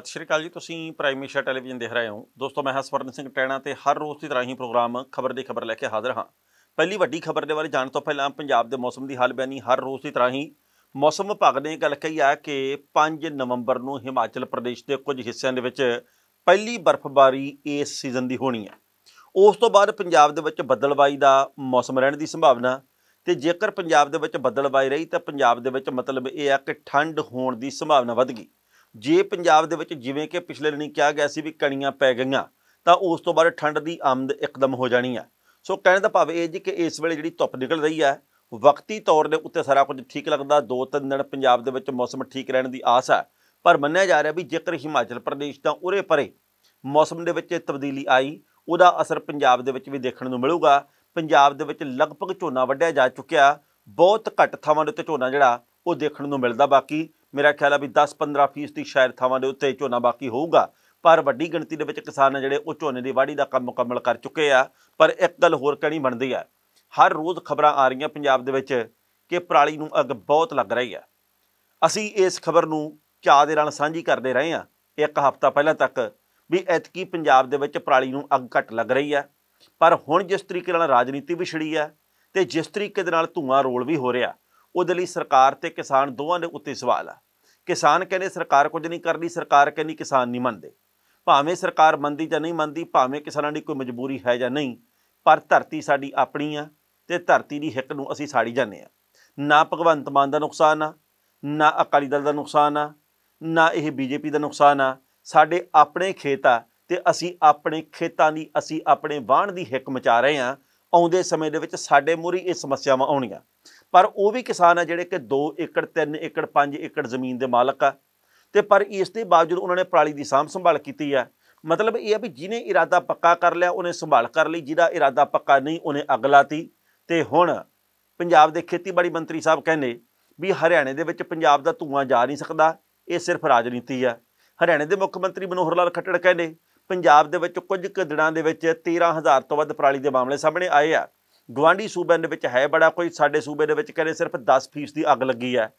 ਸਤਿ ਸ਼੍ਰੀ ਅਕਾਲ ਜੀ ਤੁਸੀਂ ਪ੍ਰਾਈਮ ਟੈਲੀਵਿਜ਼ਨ ਦੇਖ ਰਹੇ ਹੋ ਦੋਸਤੋ ਮੈਂ ਹਾਂ ਸਵਰਨ ਸਿੰਘ ਟੈਣਾ ਤੇ ਹਰ ਰੋਜ਼ ਦੀ ਤਰ੍ਹਾਂ ਹੀ ਪ੍ਰੋਗਰਾਮ ਖਬਰ ਦੀ ਖਬਰ ਲੈ ਕੇ ਹਾਜ਼ਰ ਹਾਂ ਪਹਿਲੀ ਵੱਡੀ ਖਬਰ ਦੇ ਬਾਰੇ ਜਾਣ ਤੋਂ ਪਹਿਲਾਂ ਪੰਜਾਬ ਦੇ ਮੌਸਮ ਦੀ ਹਾਲ ਬਿਆਨੀ ਹਰ ਰੋਜ਼ ਦੀ ਤਰ੍ਹਾਂ ਹੀ ਮੌਸਮ ਵਿਭਾਗ ਨੇ ਗੱਲ ਕਹੀ ਆ ਕਿ 5 ਨਵੰਬਰ ਨੂੰ ਹਿਮਾਚਲ ਪ੍ਰਦੇਸ਼ ਦੇ ਕੁਝ ਹਿੱਸਿਆਂ ਦੇ ਵਿੱਚ ਪਹਿਲੀ ਬਰਫ਼ਬਾਰੀ ਇਸ ਸੀਜ਼ਨ ਦੀ ਹੋਣੀ ਹੈ ਉਸ ਤੋਂ ਬਾਅਦ ਪੰਜਾਬ ਦੇ ਵਿੱਚ ਬੱਦਲਬਾਈ ਦਾ ਮੌਸਮ ਰਹਿਣ ਦੀ ਸੰਭਾਵਨਾ ਤੇ ਜੇਕਰ ਪੰਜਾਬ ਦੇ ਵਿੱਚ ਬੱਦਲਬਾਈ ਰਹੀ ਤਾਂ ਪੰਜਾਬ ਦੇ ਵਿੱਚ ਮਤਲਬ ਇਹ ਆ ਕਿ ਠੰਡ ਹੋਣ ਦੀ ਸੰਭਾਵਨਾ ਵਧ ਗਈ ਜੇ ਪੰਜਾਬ ਦੇ ਵਿੱਚ ਜਿਵੇਂ ਕਿ ਪਿਛਲੇ ਦਿਨੀ ਕਿਹਾ ਗਿਆ ਸੀ ਵੀ ਕਣੀਆਂ ਪੈ ਗਈਆਂ ਤਾਂ ਉਸ ਤੋਂ ਬਾਅਦ ਠੰਡ ਦੀ ਆਮਦ ਇੱਕਦਮ ਹੋ ਜਾਣੀ ਹੈ ਸੋ ਕਹਿਣ ਦਾ ਭਾਵ ਇਹ ਜੀ ਕਿ ਇਸ ਵੇਲੇ ਜਿਹੜੀ ਧੁੱਪ ਨਿਕਲ ਰਹੀ ਹੈ ਵਕਤੀ ਤੌਰ ਦੇ ਉੱਤੇ ਸਾਰਾ ਕੁਝ ਠੀਕ ਲੱਗਦਾ ਦੋ ਤਿੰਨ ਦਿਨ ਪੰਜਾਬ ਦੇ ਵਿੱਚ ਮੌਸਮ ਠੀਕ ਰਹਿਣ ਦੀ ਆਸ ਹੈ ਪਰ ਮੰਨਿਆ ਜਾ ਰਿਹਾ ਵੀ ਜੇਕਰ ਹਿਮਾਚਲ ਪ੍ਰਦੇਸ਼ ਤਾਂ ਉਰੇ ਪਰੇ ਮੌਸਮ ਦੇ ਵਿੱਚ ਤਬਦੀਲੀ ਆਈ ਉਹਦਾ ਅਸਰ ਪੰਜਾਬ ਦੇ ਵਿੱਚ ਵੀ ਦੇਖਣ ਨੂੰ ਮਿਲੂਗਾ ਪੰਜਾਬ ਦੇ ਵਿੱਚ ਲਗਭਗ ਝੋਨਾ ਵੱਢਿਆ ਜਾ ਚੁੱਕਿਆ ਬਹੁਤ ਘੱਟ ਥਾਵਾਂ ਦੇ ਉੱਤੇ ਝੋਨਾ ਜਿਹੜਾ ਉਹ ਦੇਖਣ ਨੂੰ ਮਿਲਦਾ ਬਾਕੀ ਮੇਰਾ ਖਿਆਲ ਆ ਵੀ 10-15% ਦੀ ਸ਼ਾਇਰ ਥਾਵਾਂ ਦੇ ਉੱਤੇ ਝੋਨਾ ਬਾਕੀ ਹੋਊਗਾ ਪਰ ਵੱਡੀ ਗਿਣਤੀ ਦੇ ਵਿੱਚ ਕਿਸਾਨ ਆ ਜਿਹੜੇ ਉਹ ਝੋਨੇ ਦੀ ਵਾਢੀ ਦਾ ਕੰਮ ਮੁਕੰਮਲ ਕਰ ਚੁੱਕੇ ਆ ਪਰ ਇੱਕ ਗੱਲ ਹੋਰ ਕਹਿਣੀ ਬਣਦੀ ਆ ਹਰ ਰੋਜ਼ ਖਬਰਾਂ ਆ ਰਹੀਆਂ ਪੰਜਾਬ ਦੇ ਵਿੱਚ ਕਿ ਪਰਾਲੀ ਨੂੰ ਅੱਗ ਬਹੁਤ ਲੱਗ ਰਹੀ ਆ ਅਸੀਂ ਇਸ ਖਬਰ ਨੂੰ ਚਾਹ ਦੇ ਨਾਲ ਸਾਂਝੀ ਕਰਦੇ ਰਹੇ ਆ ਇੱਕ ਹਫ਼ਤਾ ਪਹਿਲਾਂ ਤੱਕ ਵੀ ਐਤਕੀ ਪੰਜਾਬ ਦੇ ਵਿੱਚ ਪਰਾਲੀ ਨੂੰ ਅੱਗ ਘੱਟ ਲੱਗ ਰਹੀ ਆ ਪਰ ਹੁਣ ਜਿਸ ਤਰੀਕੇ ਨਾਲ ਰਾਜਨੀਤੀ ਵਿਛੜੀ ਆ ਤੇ ਜਿਸ ਤਰੀਕੇ ਦੇ ਨਾਲ ਧੂਆਂ ਰੋਲ ਵੀ ਹੋ ਰਿਹਾ ਉਹਦੇ ਲਈ ਸਰਕਾਰ ਤੇ ਕਿਸਾਨ ਦੋਵਾਂ ਦੇ ਉੱਤੇ ਸਵਾਲ ਆ ਕਿਸਾਨ ਕਹਿੰਦੇ ਸਰਕਾਰ ਕੁਝ ਨਹੀਂ ਕਰਦੀ ਸਰਕਾਰ ਕਹਿੰਦੀ ਕਿਸਾਨ ਨਹੀਂ ਮੰਨਦੇ ਭਾਵੇਂ ਸਰਕਾਰ ਮੰਨਦੀ ਜਾਂ ਨਹੀਂ ਮੰਨਦੀ ਭਾਵੇਂ ਕਿਸਾਨਾਂ ਦੀ ਕੋਈ ਮਜਬੂਰੀ ਹੈ ਜਾਂ ਨਹੀਂ ਪਰ ਧਰਤੀ ਸਾਡੀ ਆਪਣੀ ਆ ਤੇ ਧਰਤੀ ਦੀ ਹਿੱਕ ਨੂੰ ਅਸੀਂ ਸਾੜੀ ਜਾਂਦੇ ਆ ਨਾ ਭਗਵੰਤ ਮਾਨ ਦਾ ਨੁਕਸਾਨ ਆ ਨਾ ਅਕਾਲੀ ਦਲ ਦਾ ਨੁਕਸਾਨ ਆ ਨਾ ਇਹ ਬੀਜੇਪੀ ਦਾ ਨੁਕਸਾਨ ਆ ਸਾਡੇ ਆਪਣੇ ਖੇਤ ਆ ਤੇ ਅਸੀਂ ਆਪਣੇ ਖੇਤਾਂ ਦੀ ਅਸੀਂ ਆਪਣੇ ਵਾਹਣ ਦੀ ਹਿੱਕ ਮਚਾ ਰਹੇ ਆ ਆਉਂਦੇ ਸਮੇਂ ਦੇ ਵਿੱਚ ਸਾਡੇ ਮੂਰੀ ਇਹ ਸਮੱਸਿਆਵਾਂ ਆਉਣੀਆਂ ਪਰ ਉਹ ਵੀ ਕਿਸਾਨ ਆ ਜਿਹੜੇ ਕਿ 2 ਏਕੜ 3 ਏਕੜ 5 ਏਕੜ ਜ਼ਮੀਨ ਦੇ ਮਾਲਕ ਆ ਤੇ ਪਰ ਇਸ ਦੇ ਬਾਵਜੂਦ ਉਹਨਾਂ ਨੇ ਪਰਾਲੀ ਦੀ ਸਾਂਭ ਸੰਭਾਲ ਕੀਤੀ ਆ ਮਤਲਬ ਇਹ ਆ ਵੀ ਜਿਨੇ ਇਰਾਦਾ ਪੱਕਾ ਕਰ ਲਿਆ ਉਹਨੇ ਸੰਭਾਲ ਕਰ ਲਈ ਜਿਹਦਾ ਇਰਾਦਾ ਪੱਕਾ ਨਹੀਂ ਉਹਨੇ ਅਗਲਾਤੀ ਤੇ ਹੁਣ ਪੰਜਾਬ ਦੇ ਖੇਤੀਬਾੜੀ ਮੰਤਰੀ ਸਾਹਿਬ ਕਹਿੰਦੇ ਵੀ ਹਰਿਆਣੇ ਦੇ ਵਿੱਚ ਪੰਜਾਬ ਦਾ ਧੂਆਂ ਜਾ ਨਹੀਂ ਸਕਦਾ ਇਹ ਸਿਰਫ ਰਾਜਨੀਤੀ ਆ ਹਰਿਆਣੇ ਦੇ ਮੁੱਖ ਮੰਤਰੀ ਮਨੋਹਰ ਲਾਲ ਖੱਟੜ ਕਹਿੰਦੇ ਪੰਜਾਬ ਦੇ ਵਿੱਚ ਕੁਝ ਕੁ ਦਿਨਾਂ ਦੇ ਵਿੱਚ 13000 ਤੋਂ ਵੱਧ ਪਰਾਲੀ ਦੇ ਮਾਮਲੇ ਸਾਹਮਣੇ ਆਏ ਆ ਗਵਾਂਢੀ ਸੂਬਿਆਂ ਦੇ ਵਿੱਚ ਹੈ ਬੜਾ ਕੋਈ ਸਾਡੇ ਸੂਬੇ ਦੇ ਵਿੱਚ ਕਹਿੰਦੇ ਸਿਰਫ 10% ਦੀ ਅੱਗ ਲੱਗੀ ਹੈ